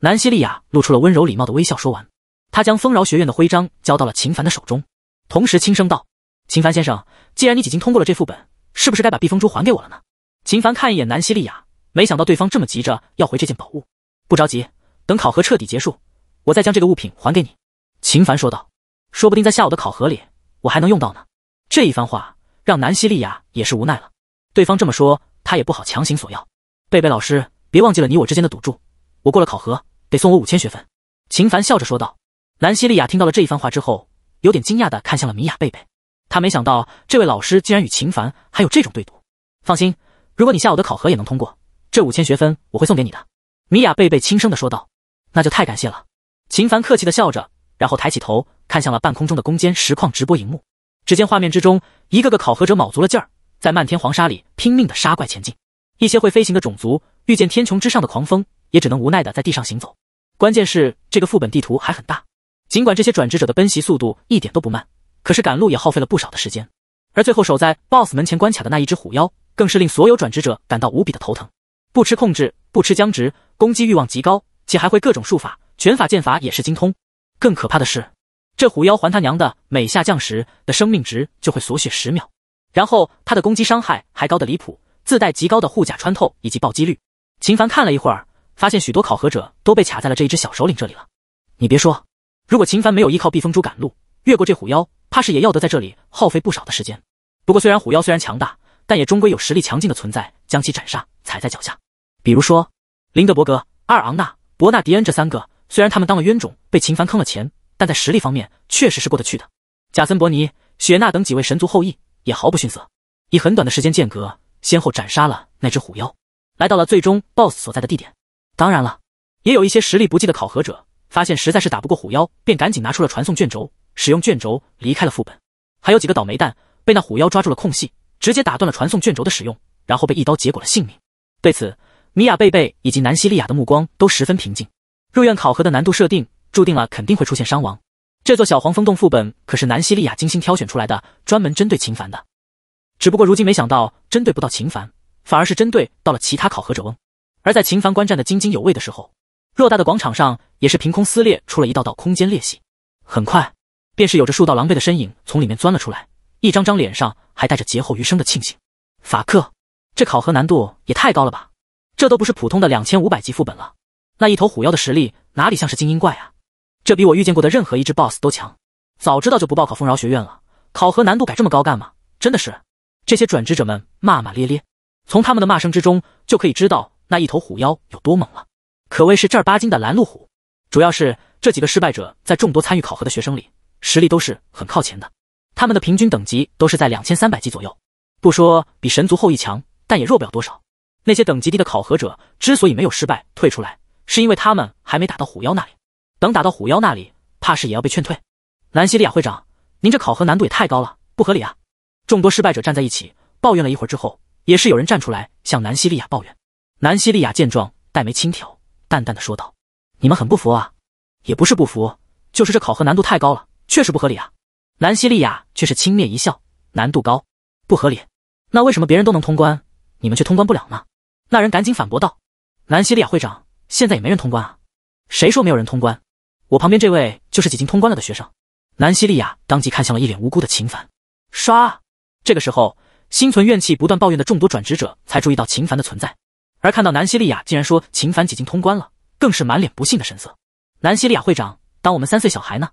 南希莉亚露出了温柔礼貌的微笑，说完，她将丰饶学院的徽章交到了秦凡的手中，同时轻声道：“秦凡先生，既然你已经通过了这副本。”是不是该把避风珠还给我了呢？秦凡看一眼南希莉亚，没想到对方这么急着要回这件宝物。不着急，等考核彻底结束，我再将这个物品还给你。”秦凡说道，“说不定在下午的考核里，我还能用到呢。”这一番话让南希莉亚也是无奈了，对方这么说，他也不好强行索要。贝贝老师，别忘记了你我之间的赌注，我过了考核得送我五千学分。”秦凡笑着说道。南希莉亚听到了这一番话之后，有点惊讶的看向了米娅贝贝。他没想到，这位老师竟然与秦凡还有这种对赌。放心，如果你下午的考核也能通过，这五千学分我会送给你的。米娅贝贝轻声地说道：“那就太感谢了。”秦凡客气地笑着，然后抬起头看向了半空中的空间实况直播荧幕。只见画面之中，一个个考核者卯足了劲儿，在漫天黄沙里拼命地杀怪前进。一些会飞行的种族遇见天穹之上的狂风，也只能无奈地在地上行走。关键是这个副本地图还很大，尽管这些转职者的奔袭速度一点都不慢。可是赶路也耗费了不少的时间，而最后守在 BOSS 门前关卡的那一只虎妖，更是令所有转职者感到无比的头疼。不吃控制，不吃僵直，攻击欲望极高，且还会各种术法、拳法、剑法也是精通。更可怕的是，这虎妖还他娘的每下降时的生命值就会锁血十秒，然后他的攻击伤害还高的离谱，自带极高的护甲穿透以及暴击率。秦凡看了一会儿，发现许多考核者都被卡在了这一只小首领这里了。你别说，如果秦凡没有依靠避风珠赶路，越过这虎妖，怕是也要得在这里耗费不少的时间。不过，虽然虎妖虽然强大，但也终归有实力强劲的存在将其斩杀，踩在脚下。比如说，林德伯格、阿尔昂纳、伯纳迪恩这三个，虽然他们当了冤种，被秦凡坑了钱，但在实力方面确实是过得去的。贾森伯尼、雪娜等几位神族后裔也毫不逊色，以很短的时间间隔，先后斩杀了那只虎妖，来到了最终 BOSS 所在的地点。当然了，也有一些实力不济的考核者，发现实在是打不过虎妖，便赶紧拿出了传送卷轴。使用卷轴离开了副本，还有几个倒霉蛋被那虎妖抓住了空隙，直接打断了传送卷轴的使用，然后被一刀结果了性命。对此，米雅贝贝以及南希利亚的目光都十分平静。入院考核的难度设定，注定了肯定会出现伤亡。这座小黄蜂洞副本可是南希利亚精心挑选出来的，专门针对秦凡的。只不过如今没想到，针对不到秦凡，反而是针对到了其他考核者。翁。而在秦凡观战的津津有味的时候，偌大的广场上也是凭空撕裂出了一道道空间裂隙，很快。便是有着数道狼狈的身影从里面钻了出来，一张张脸上还带着劫后余生的庆幸。法克，这考核难度也太高了吧！这都不是普通的两千五百级副本了，那一头虎妖的实力哪里像是精英怪啊？这比我遇见过的任何一只 BOSS 都强。早知道就不报考丰饶学院了，考核难度改这么高干嘛？真的是这些转职者们骂骂咧咧，从他们的骂声之中就可以知道那一头虎妖有多猛了，可谓是正儿八经的拦路虎。主要是这几个失败者在众多参与考核的学生里。实力都是很靠前的，他们的平均等级都是在两千三百级左右，不说比神族后裔强，但也弱不了多少。那些等级低的考核者之所以没有失败退出来，是因为他们还没打到虎妖那里，等打到虎妖那里，怕是也要被劝退。南西利亚会长，您这考核难度也太高了，不合理啊！众多失败者站在一起抱怨了一会儿之后，也是有人站出来向南西利亚抱怨。南西利亚见状，黛眉轻挑，淡淡的说道：“你们很不服啊，也不是不服，就是这考核难度太高了。”确实不合理啊！南希利亚却是轻蔑一笑，难度高，不合理。那为什么别人都能通关，你们却通关不了呢？那人赶紧反驳道：“南希利亚会长，现在也没人通关啊！谁说没有人通关？我旁边这位就是几经通关了的学生。”南希利亚当即看向了一脸无辜的秦凡，唰！这个时候，心存怨气不断抱怨的众多转职者才注意到秦凡的存在，而看到南希利亚竟然说秦凡几经通关了，更是满脸不信的神色。南希利亚会长，当我们三岁小孩呢？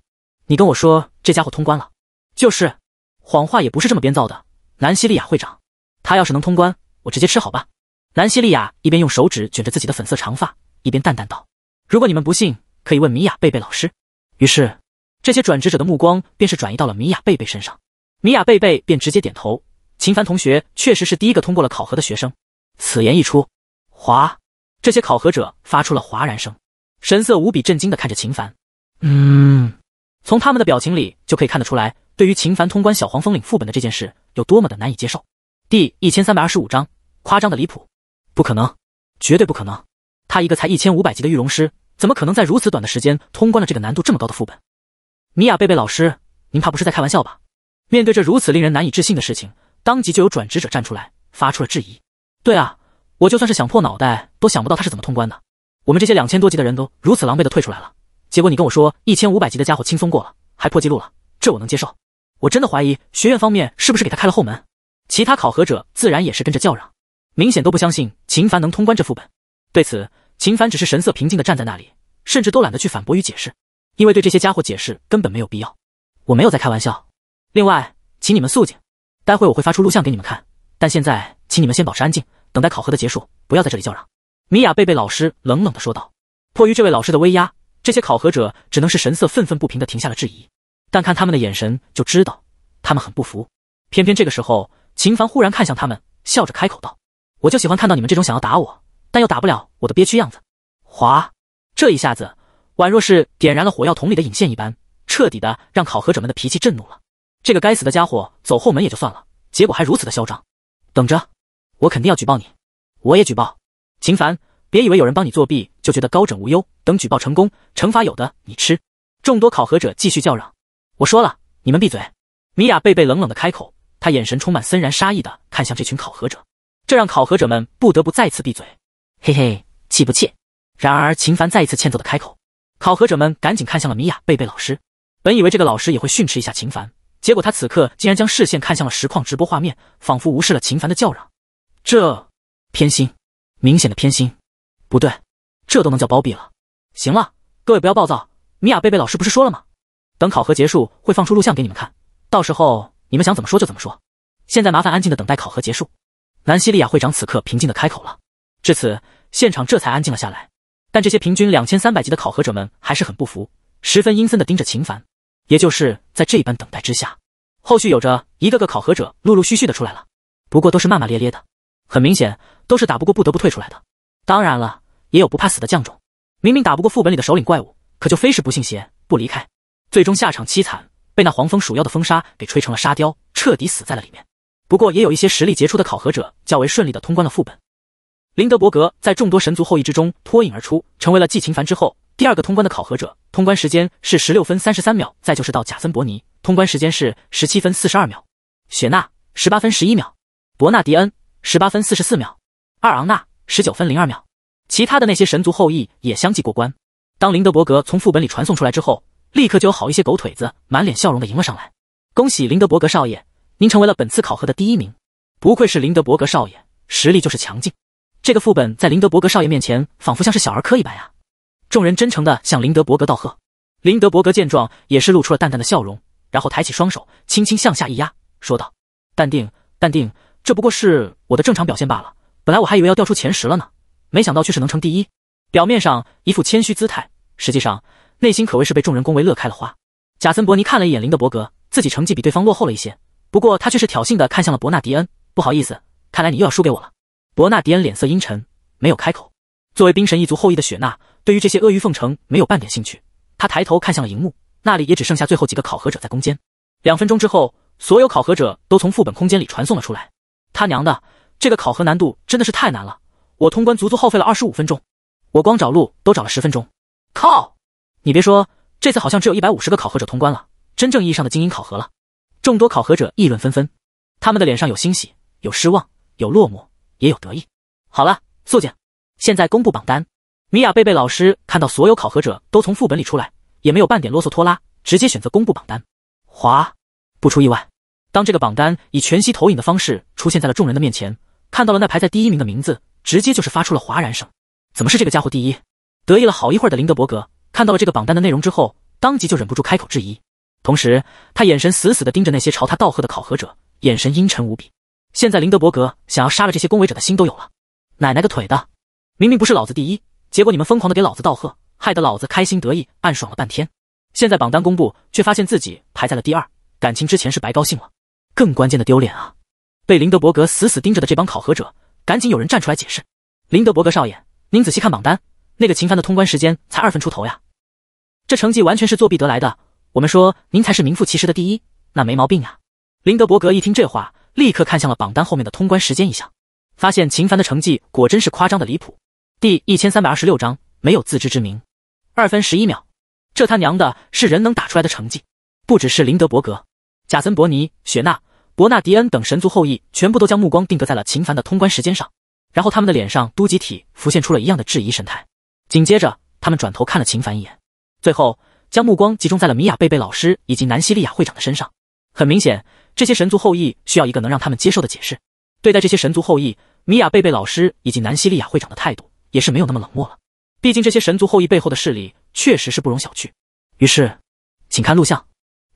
你跟我说这家伙通关了，就是，谎话也不是这么编造的。南希利亚会长，他要是能通关，我直接吃好吧。南希利亚一边用手指卷着自己的粉色长发，一边淡淡道：“如果你们不信，可以问米娅贝贝老师。”于是，这些转职者的目光便是转移到了米娅贝贝身上。米娅贝贝便直接点头：“秦凡同学确实是第一个通过了考核的学生。”此言一出，哗，这些考核者发出了哗然声，神色无比震惊的看着秦凡。嗯。从他们的表情里就可以看得出来，对于秦凡通关小黄蜂岭副本的这件事有多么的难以接受。第一千三百二十五章夸张的离谱，不可能，绝对不可能！他一个才一千五百级的御龙师，怎么可能在如此短的时间通关了这个难度这么高的副本？米娅贝贝老师，您怕不是在开玩笑吧？面对这如此令人难以置信的事情，当即就有转职者站出来发出了质疑。对啊，我就算是想破脑袋，都想不到他是怎么通关的。我们这些两千多级的人都如此狼狈的退出来了。结果你跟我说一千五百级的家伙轻松过了，还破记录了，这我能接受。我真的怀疑学院方面是不是给他开了后门。其他考核者自然也是跟着叫嚷，明显都不相信秦凡能通关这副本。对此，秦凡只是神色平静的站在那里，甚至都懒得去反驳与解释，因为对这些家伙解释根本没有必要。我没有在开玩笑。另外，请你们肃静，待会我会发出录像给你们看。但现在，请你们先保持安静，等待考核的结束，不要在这里叫嚷。”米娅贝贝老师冷冷的说道。迫于这位老师的威压。这些考核者只能是神色愤愤不平的停下了质疑，但看他们的眼神就知道，他们很不服。偏偏这个时候，秦凡忽然看向他们，笑着开口道：“我就喜欢看到你们这种想要打我，但又打不了我的憋屈样子。”哗，这一下子宛若是点燃了火药桶里的引线一般，彻底的让考核者们的脾气震怒了。这个该死的家伙走后门也就算了，结果还如此的嚣张，等着，我肯定要举报你，我也举报秦凡，别以为有人帮你作弊。就觉得高枕无忧。等举报成功，惩罚有的你吃。众多考核者继续叫嚷：“我说了，你们闭嘴！”米娅贝贝冷冷的开口，她眼神充满森然杀意的看向这群考核者，这让考核者们不得不再次闭嘴。嘿嘿，气不气？然而秦凡再一次欠揍的开口，考核者们赶紧看向了米娅贝贝老师。本以为这个老师也会训斥一下秦凡，结果他此刻竟然将视线看向了实况直播画面，仿佛无视了秦凡的叫嚷。这偏心，明显的偏心，不对。这都能叫包庇了。行了，各位不要暴躁。米娅贝贝老师不是说了吗？等考核结束会放出录像给你们看，到时候你们想怎么说就怎么说。现在麻烦安静的等待考核结束。南西利亚会长此刻平静的开口了。至此，现场这才安静了下来。但这些平均两千三百级的考核者们还是很不服，十分阴森的盯着秦凡。也就是在这一般等待之下，后续有着一个个考核者陆陆续续的出来了，不过都是骂骂咧咧的，很明显都是打不过不得不退出来的。当然了。也有不怕死的将种，明明打不过副本里的首领怪物，可就非是不信邪不离开，最终下场凄惨，被那黄蜂鼠妖的风沙给吹成了沙雕，彻底死在了里面。不过也有一些实力杰出的考核者较为顺利的通关了副本。林德伯格在众多神族后裔之中脱颖而出，成为了继秦凡之后第二个通关的考核者，通关时间是十六分三十三秒。再就是到贾森伯尼，通关时间是十七分四十二秒，雪娜十八分十一秒，伯纳迪恩十八分四十四秒，二昂纳十九分零二秒。其他的那些神族后裔也相继过关。当林德伯格从副本里传送出来之后，立刻就有好一些狗腿子满脸笑容的迎了上来：“恭喜林德伯格少爷，您成为了本次考核的第一名！不愧是林德伯格少爷，实力就是强劲。这个副本在林德伯格少爷面前，仿佛像是小儿科一般啊！”众人真诚的向林德伯格道贺。林德伯格见状，也是露出了淡淡的笑容，然后抬起双手，轻轻向下一压，说道：“淡定，淡定，这不过是我的正常表现罢了。本来我还以为要掉出前十了呢。”没想到却是能成第一，表面上一副谦虚姿态，实际上内心可谓是被众人恭维乐开了花。贾森·伯尼看了一眼林德伯格，自己成绩比对方落后了一些，不过他却是挑衅的看向了伯纳迪恩。不好意思，看来你又要输给我了。伯纳迪恩脸色阴沉，没有开口。作为冰神一族后裔的雪娜，对于这些阿谀奉承没有半点兴趣。他抬头看向了荧幕，那里也只剩下最后几个考核者在攻坚。两分钟之后，所有考核者都从副本空间里传送了出来。他娘的，这个考核难度真的是太难了！我通关足足耗费了二十五分钟，我光找路都找了十分钟。靠！你别说，这次好像只有一百五十个考核者通关了，真正意义上的精英考核了。众多考核者议论纷纷，他们的脸上有欣喜，有失望，有落寞，也有得意。好了，肃静！现在公布榜单。米娅贝贝老师看到所有考核者都从副本里出来，也没有半点啰嗦拖拉，直接选择公布榜单。哗！不出意外，当这个榜单以全息投影的方式出现在了众人的面前，看到了那排在第一名的名字。直接就是发出了哗然声，怎么是这个家伙第一？得意了好一会儿的林德伯格看到了这个榜单的内容之后，当即就忍不住开口质疑，同时他眼神死死的盯着那些朝他道贺的考核者，眼神阴沉无比。现在林德伯格想要杀了这些恭维者的心都有了。奶奶个腿的，明明不是老子第一，结果你们疯狂的给老子道贺，害得老子开心得意暗爽了半天，现在榜单公布，却发现自己排在了第二，感情之前是白高兴了。更关键的丢脸啊！被林德伯格死死盯着的这帮考核者。赶紧有人站出来解释，林德伯格少爷，您仔细看榜单，那个秦凡的通关时间才二分出头呀，这成绩完全是作弊得来的。我们说您才是名副其实的第一，那没毛病呀。林德伯格一听这话，立刻看向了榜单后面的通关时间一项，发现秦凡的成绩果真是夸张的离谱。第一千三百二十六章没有自知之明，二分十一秒，这他娘的是人能打出来的成绩？不只是林德伯格，贾森伯尼、雪娜。伯纳迪恩等神族后裔全部都将目光定格在了秦凡的通关时间上，然后他们的脸上都集体浮现出了一样的质疑神态。紧接着，他们转头看了秦凡一眼，最后将目光集中在了米娅贝贝老师以及南希利亚会长的身上。很明显，这些神族后裔需要一个能让他们接受的解释。对待这些神族后裔，米娅贝贝老师以及南希利亚会长的态度也是没有那么冷漠了。毕竟这些神族后裔背后的势力确实是不容小觑。于是，请看录像。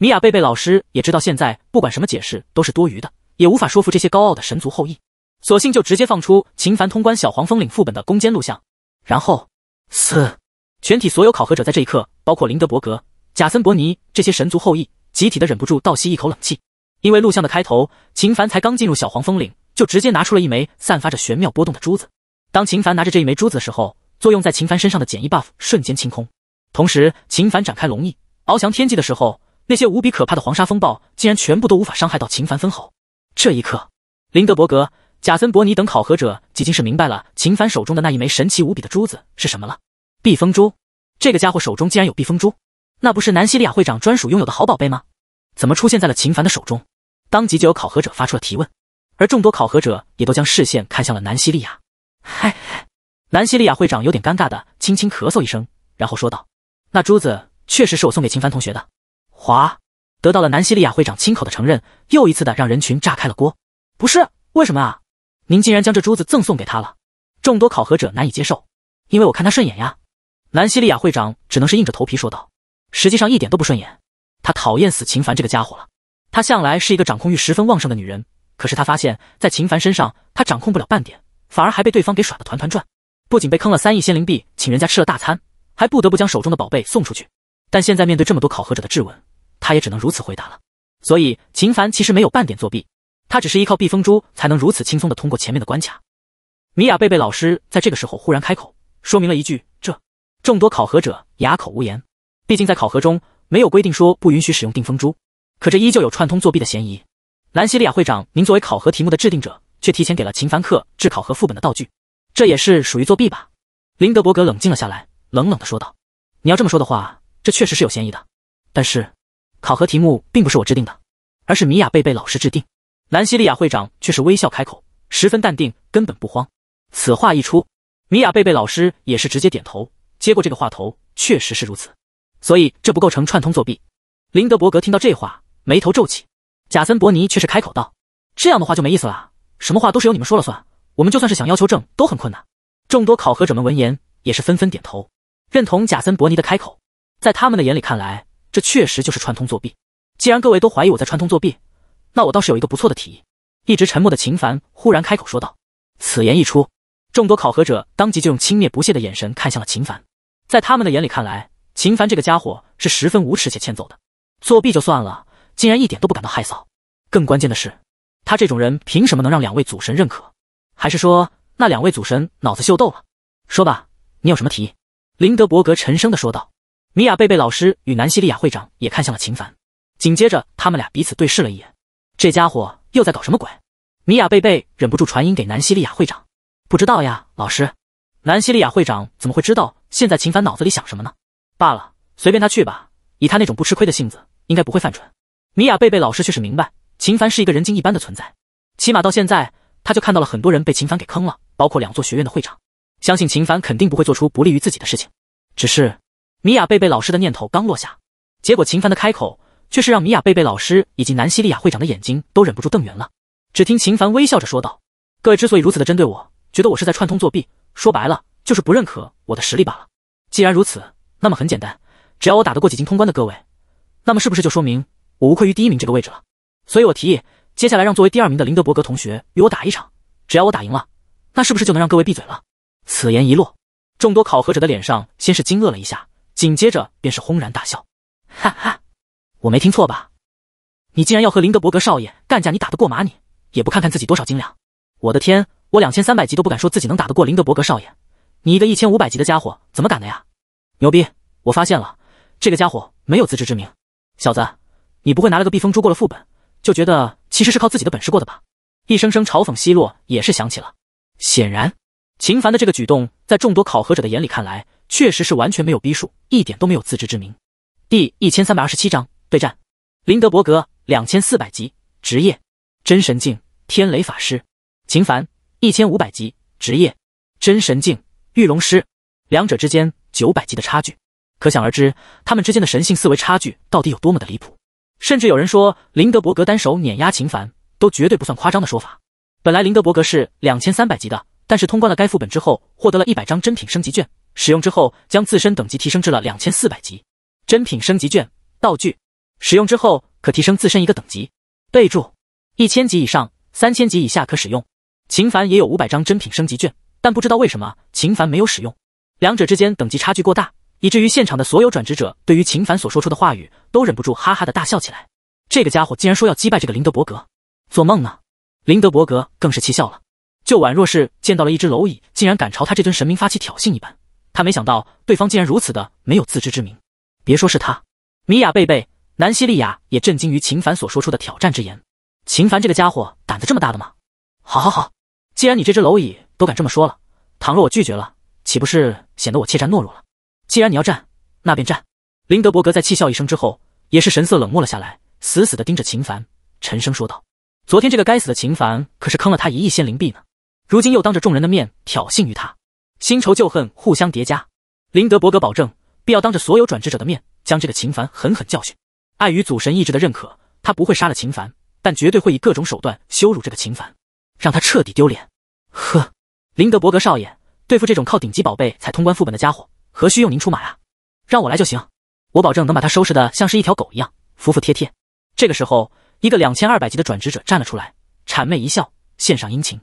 米娅贝贝老师也知道，现在不管什么解释都是多余的，也无法说服这些高傲的神族后裔，索性就直接放出秦凡通关小黄蜂岭副本的攻坚录像。然后，四全体所有考核者在这一刻，包括林德伯格、贾森伯尼这些神族后裔，集体的忍不住倒吸一口冷气，因为录像的开头，秦凡才刚进入小黄蜂岭，就直接拿出了一枚散发着玄妙波动的珠子。当秦凡拿着这一枚珠子的时候，作用在秦凡身上的简易 buff 瞬间清空，同时秦凡展开龙翼，翱翔天际的时候。那些无比可怕的黄沙风暴，竟然全部都无法伤害到秦凡分毫。这一刻，林德伯格、贾森·伯尼等考核者已经是明白了秦凡手中的那一枚神奇无比的珠子是什么了。避风珠，这个家伙手中竟然有避风珠？那不是南西利亚会长专属拥有的好宝贝吗？怎么出现在了秦凡的手中？当即就有考核者发出了提问，而众多考核者也都将视线看向了南西利亚。嗨，南西利亚会长有点尴尬的轻轻咳嗽一声，然后说道：“那珠子确实是我送给秦凡同学的。”华得到了南希利亚会长亲口的承认，又一次的让人群炸开了锅。不是为什么啊？您竟然将这珠子赠送给他了？众多考核者难以接受。因为我看他顺眼呀。南希利亚会长只能是硬着头皮说道：“实际上一点都不顺眼，他讨厌死秦凡这个家伙了。他向来是一个掌控欲十分旺盛的女人，可是他发现，在秦凡身上，他掌控不了半点，反而还被对方给耍得团团转。不仅被坑了三亿仙灵币，请人家吃了大餐，还不得不将手中的宝贝送出去。但现在面对这么多考核者的质问。”他也只能如此回答了，所以秦凡其实没有半点作弊，他只是依靠避风珠才能如此轻松的通过前面的关卡。米娅贝贝老师在这个时候忽然开口，说明了一句，这众多考核者哑口无言，毕竟在考核中没有规定说不允许使用定风珠，可这依旧有串通作弊的嫌疑。兰西利亚会长，您作为考核题目的制定者，却提前给了秦凡克制考核副本的道具，这也是属于作弊吧？林德伯格冷静了下来，冷冷的说道：“你要这么说的话，这确实是有嫌疑的，但是。”考核题目并不是我制定的，而是米娅贝贝老师制定。兰西利亚会长却是微笑开口，十分淡定，根本不慌。此话一出，米娅贝贝老师也是直接点头，接过这个话头，确实是如此，所以这不构成串通作弊。林德伯格听到这话，眉头皱起。贾森伯尼却是开口道：“这样的话就没意思了，什么话都是由你们说了算，我们就算是想要求证都很困难。”众多考核者们闻言也是纷纷点头，认同贾森伯尼的开口。在他们的眼里看来。这确实就是串通作弊。既然各位都怀疑我在串通作弊，那我倒是有一个不错的提议。一直沉默的秦凡忽然开口说道。此言一出，众多考核者当即就用轻蔑不屑的眼神看向了秦凡。在他们的眼里看来，秦凡这个家伙是十分无耻且欠揍的。作弊就算了，竟然一点都不感到害臊。更关键的是，他这种人凭什么能让两位祖神认可？还是说那两位祖神脑子秀逗了？说吧，你有什么提议？林德伯格沉声的说道。米娅贝贝老师与南希利亚会长也看向了秦凡，紧接着他们俩彼此对视了一眼，这家伙又在搞什么鬼？米娅贝贝忍不住传音给南希利亚会长：“不知道呀，老师。”南希利亚会长怎么会知道现在秦凡脑子里想什么呢？罢了，随便他去吧。以他那种不吃亏的性子，应该不会犯蠢。米娅贝贝老师却是明白，秦凡是一个人精一般的存在，起码到现在，他就看到了很多人被秦凡给坑了，包括两座学院的会长。相信秦凡肯定不会做出不利于自己的事情，只是。米娅贝贝老师的念头刚落下，结果秦凡的开口却是让米娅贝贝老师以及南西利亚会长的眼睛都忍不住瞪圆了。只听秦凡微笑着说道：“各位之所以如此的针对我，觉得我是在串通作弊，说白了就是不认可我的实力罢了。既然如此，那么很简单，只要我打得过几经通关的各位，那么是不是就说明我无愧于第一名这个位置了？所以我提议，接下来让作为第二名的林德伯格同学与我打一场，只要我打赢了，那是不是就能让各位闭嘴了？”此言一落，众多考核者的脸上先是惊愕了一下。紧接着便是轰然大笑，哈哈，我没听错吧？你竟然要和林德伯格少爷干架？你打得过吗？你也不看看自己多少斤两？我的天，我两千三百级都不敢说自己能打得过林德伯格少爷，你一个一千五百级的家伙怎么敢的呀？牛逼！我发现了，这个家伙没有自知之明。小子，你不会拿了个避风珠过了副本，就觉得其实是靠自己的本事过的吧？一声声嘲讽奚落也是响起了。显然，秦凡的这个举动在众多考核者的眼里看来。确实是完全没有逼数，一点都没有自知之明。第一千三百二十七章对战，林德伯格两千四百级，职业真神境天雷法师；秦凡一千五百级，职业真神境御龙师。两者之间九百级的差距，可想而知他们之间的神性思维差距到底有多么的离谱。甚至有人说林德伯格单手碾压秦凡，都绝对不算夸张的说法。本来林德伯格是两千三百级的，但是通关了该副本之后，获得了一百张珍品升级券，使用之后，将自身等级提升至了两千四百级。珍品升级券道具，使用之后可提升自身一个等级。备注：一千级以上，三千级以下可使用。秦凡也有五百张珍品升级券，但不知道为什么秦凡没有使用。两者之间等级差距过大，以至于现场的所有转职者对于秦凡所说出的话语都忍不住哈哈的大笑起来。这个家伙竟然说要击败这个林德伯格，做梦呢！林德伯格更是气笑了，就宛若是见到了一只蝼蚁，竟然敢朝他这尊神明发起挑衅一般。他没想到对方竟然如此的没有自知之明，别说是他，米娅、贝贝、南希、莉亚也震惊于秦凡所说出的挑战之言。秦凡这个家伙胆子这么大的吗？好，好，好，既然你这只蝼蚁都敢这么说了，倘若我拒绝了，岂不是显得我怯战懦弱了？既然你要战，那便战。林德伯格在气笑一声之后，也是神色冷漠了下来，死死的盯着秦凡，沉声说道：“昨天这个该死的秦凡可是坑了他一亿仙灵币呢，如今又当着众人的面挑衅于他。”新仇旧恨互相叠加，林德伯格保证，必要当着所有转职者的面将这个秦凡狠狠教训。碍于祖神意志的认可，他不会杀了秦凡，但绝对会以各种手段羞辱这个秦凡，让他彻底丢脸。呵，林德伯格少爷，对付这种靠顶级宝贝才通关副本的家伙，何须用您出马啊？让我来就行，我保证能把他收拾的像是一条狗一样，服服帖帖。这个时候，一个两千二百级的转职者站了出来，谄媚一笑，献上殷勤。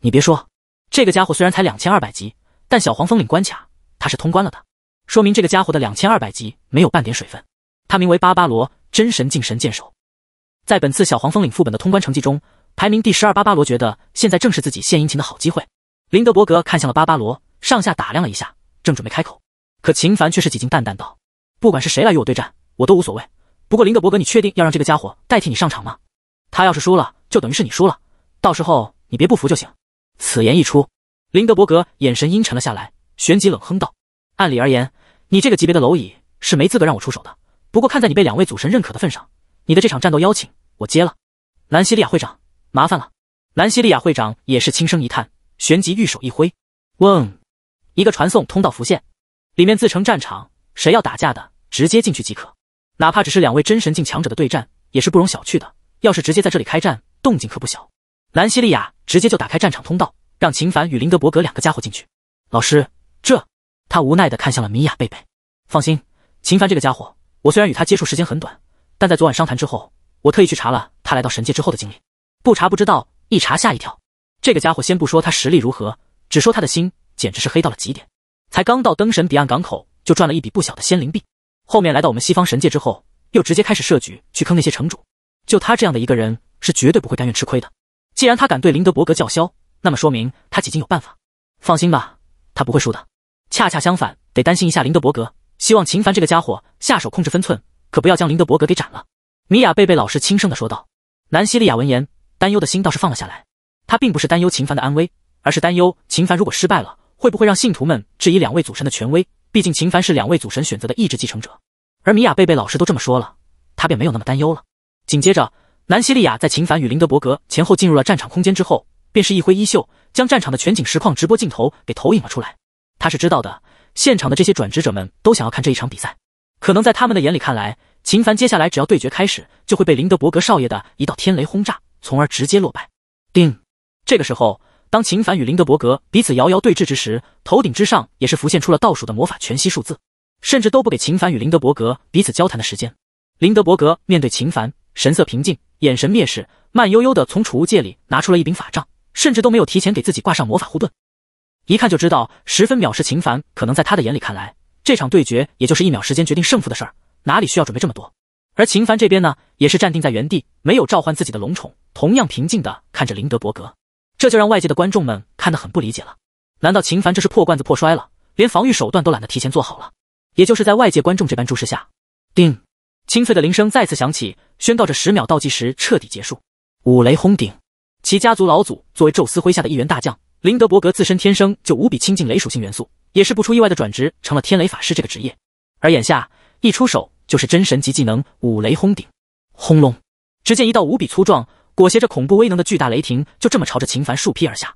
你别说，这个家伙虽然才两千二百级，但小黄蜂岭关卡，他是通关了的，说明这个家伙的两千二百级没有半点水分。他名为巴巴罗，真神境神箭手，在本次小黄蜂岭副本的通关成绩中排名第十二。巴巴罗觉得现在正是自己献殷勤的好机会。林德伯格看向了巴巴罗，上下打量了一下，正准备开口，可秦凡却是几经淡淡道：“不管是谁来与我对战，我都无所谓。不过林德伯格，你确定要让这个家伙代替你上场吗？他要是输了，就等于是你输了，到时候你别不服就行。”此言一出。林德伯格眼神阴沉了下来，旋即冷哼道：“按理而言，你这个级别的蝼蚁是没资格让我出手的。不过看在你被两位祖神认可的份上，你的这场战斗邀请我接了。”兰西利亚会长，麻烦了。兰西利亚会长也是轻声一叹，旋即玉手一挥，嗡，一个传送通道浮现，里面自成战场，谁要打架的直接进去即可。哪怕只是两位真神境强者的对战，也是不容小觑的。要是直接在这里开战，动静可不小。兰西利亚直接就打开战场通道。让秦凡与林德伯格两个家伙进去，老师，这他无奈的看向了米娅贝贝。放心，秦凡这个家伙，我虽然与他接触时间很短，但在昨晚商谈之后，我特意去查了他来到神界之后的经历。不查不知道，一查吓一跳。这个家伙先不说他实力如何，只说他的心简直是黑到了极点。才刚到灯神彼岸港口就赚了一笔不小的仙灵币，后面来到我们西方神界之后，又直接开始设局去坑那些城主。就他这样的一个人，是绝对不会甘愿吃亏的。既然他敢对林德伯格叫嚣，那么说明他已经有办法。放心吧，他不会输的。恰恰相反，得担心一下林德伯格。希望秦凡这个家伙下手控制分寸，可不要将林德伯格给斩了。米娅贝贝老师轻声的说道。南希利亚闻言，担忧的心倒是放了下来。他并不是担忧秦凡的安危，而是担忧秦凡如果失败了，会不会让信徒们质疑两位祖神的权威。毕竟秦凡是两位祖神选择的意志继承者。而米娅贝贝老师都这么说了，他便没有那么担忧了。紧接着，南希利亚在秦凡与林德伯格前后进入了战场空间之后。便是一挥衣袖，将战场的全景实况直播镜头给投影了出来。他是知道的，现场的这些转职者们都想要看这一场比赛。可能在他们的眼里看来，秦凡接下来只要对决开始，就会被林德伯格少爷的一道天雷轰炸，从而直接落败。定。这个时候，当秦凡与林德伯格彼此遥遥对峙之时，头顶之上也是浮现出了倒数的魔法全息数字，甚至都不给秦凡与林德伯格彼此交谈的时间。林德伯格面对秦凡，神色平静，眼神蔑视，慢悠悠的从储物戒里拿出了一柄法杖。甚至都没有提前给自己挂上魔法护盾，一看就知道十分藐视秦凡。可能在他的眼里看来，这场对决也就是一秒时间决定胜负的事儿，哪里需要准备这么多？而秦凡这边呢，也是站定在原地，没有召唤自己的龙宠，同样平静的看着林德伯格，这就让外界的观众们看得很不理解了。难道秦凡这是破罐子破摔了，连防御手段都懒得提前做好了？也就是在外界观众这般注视下，叮，清脆的铃声再次响起，宣告着十秒倒计时彻底结束。五雷轰顶。其家族老祖作为宙斯麾下的一员大将，林德伯格自身天生就无比亲近雷属性元素，也是不出意外的转职成了天雷法师这个职业。而眼下，一出手就是真神级技能五雷轰顶，轰隆！只见一道无比粗壮、裹挟着恐怖威能的巨大雷霆，就这么朝着秦凡竖劈而下。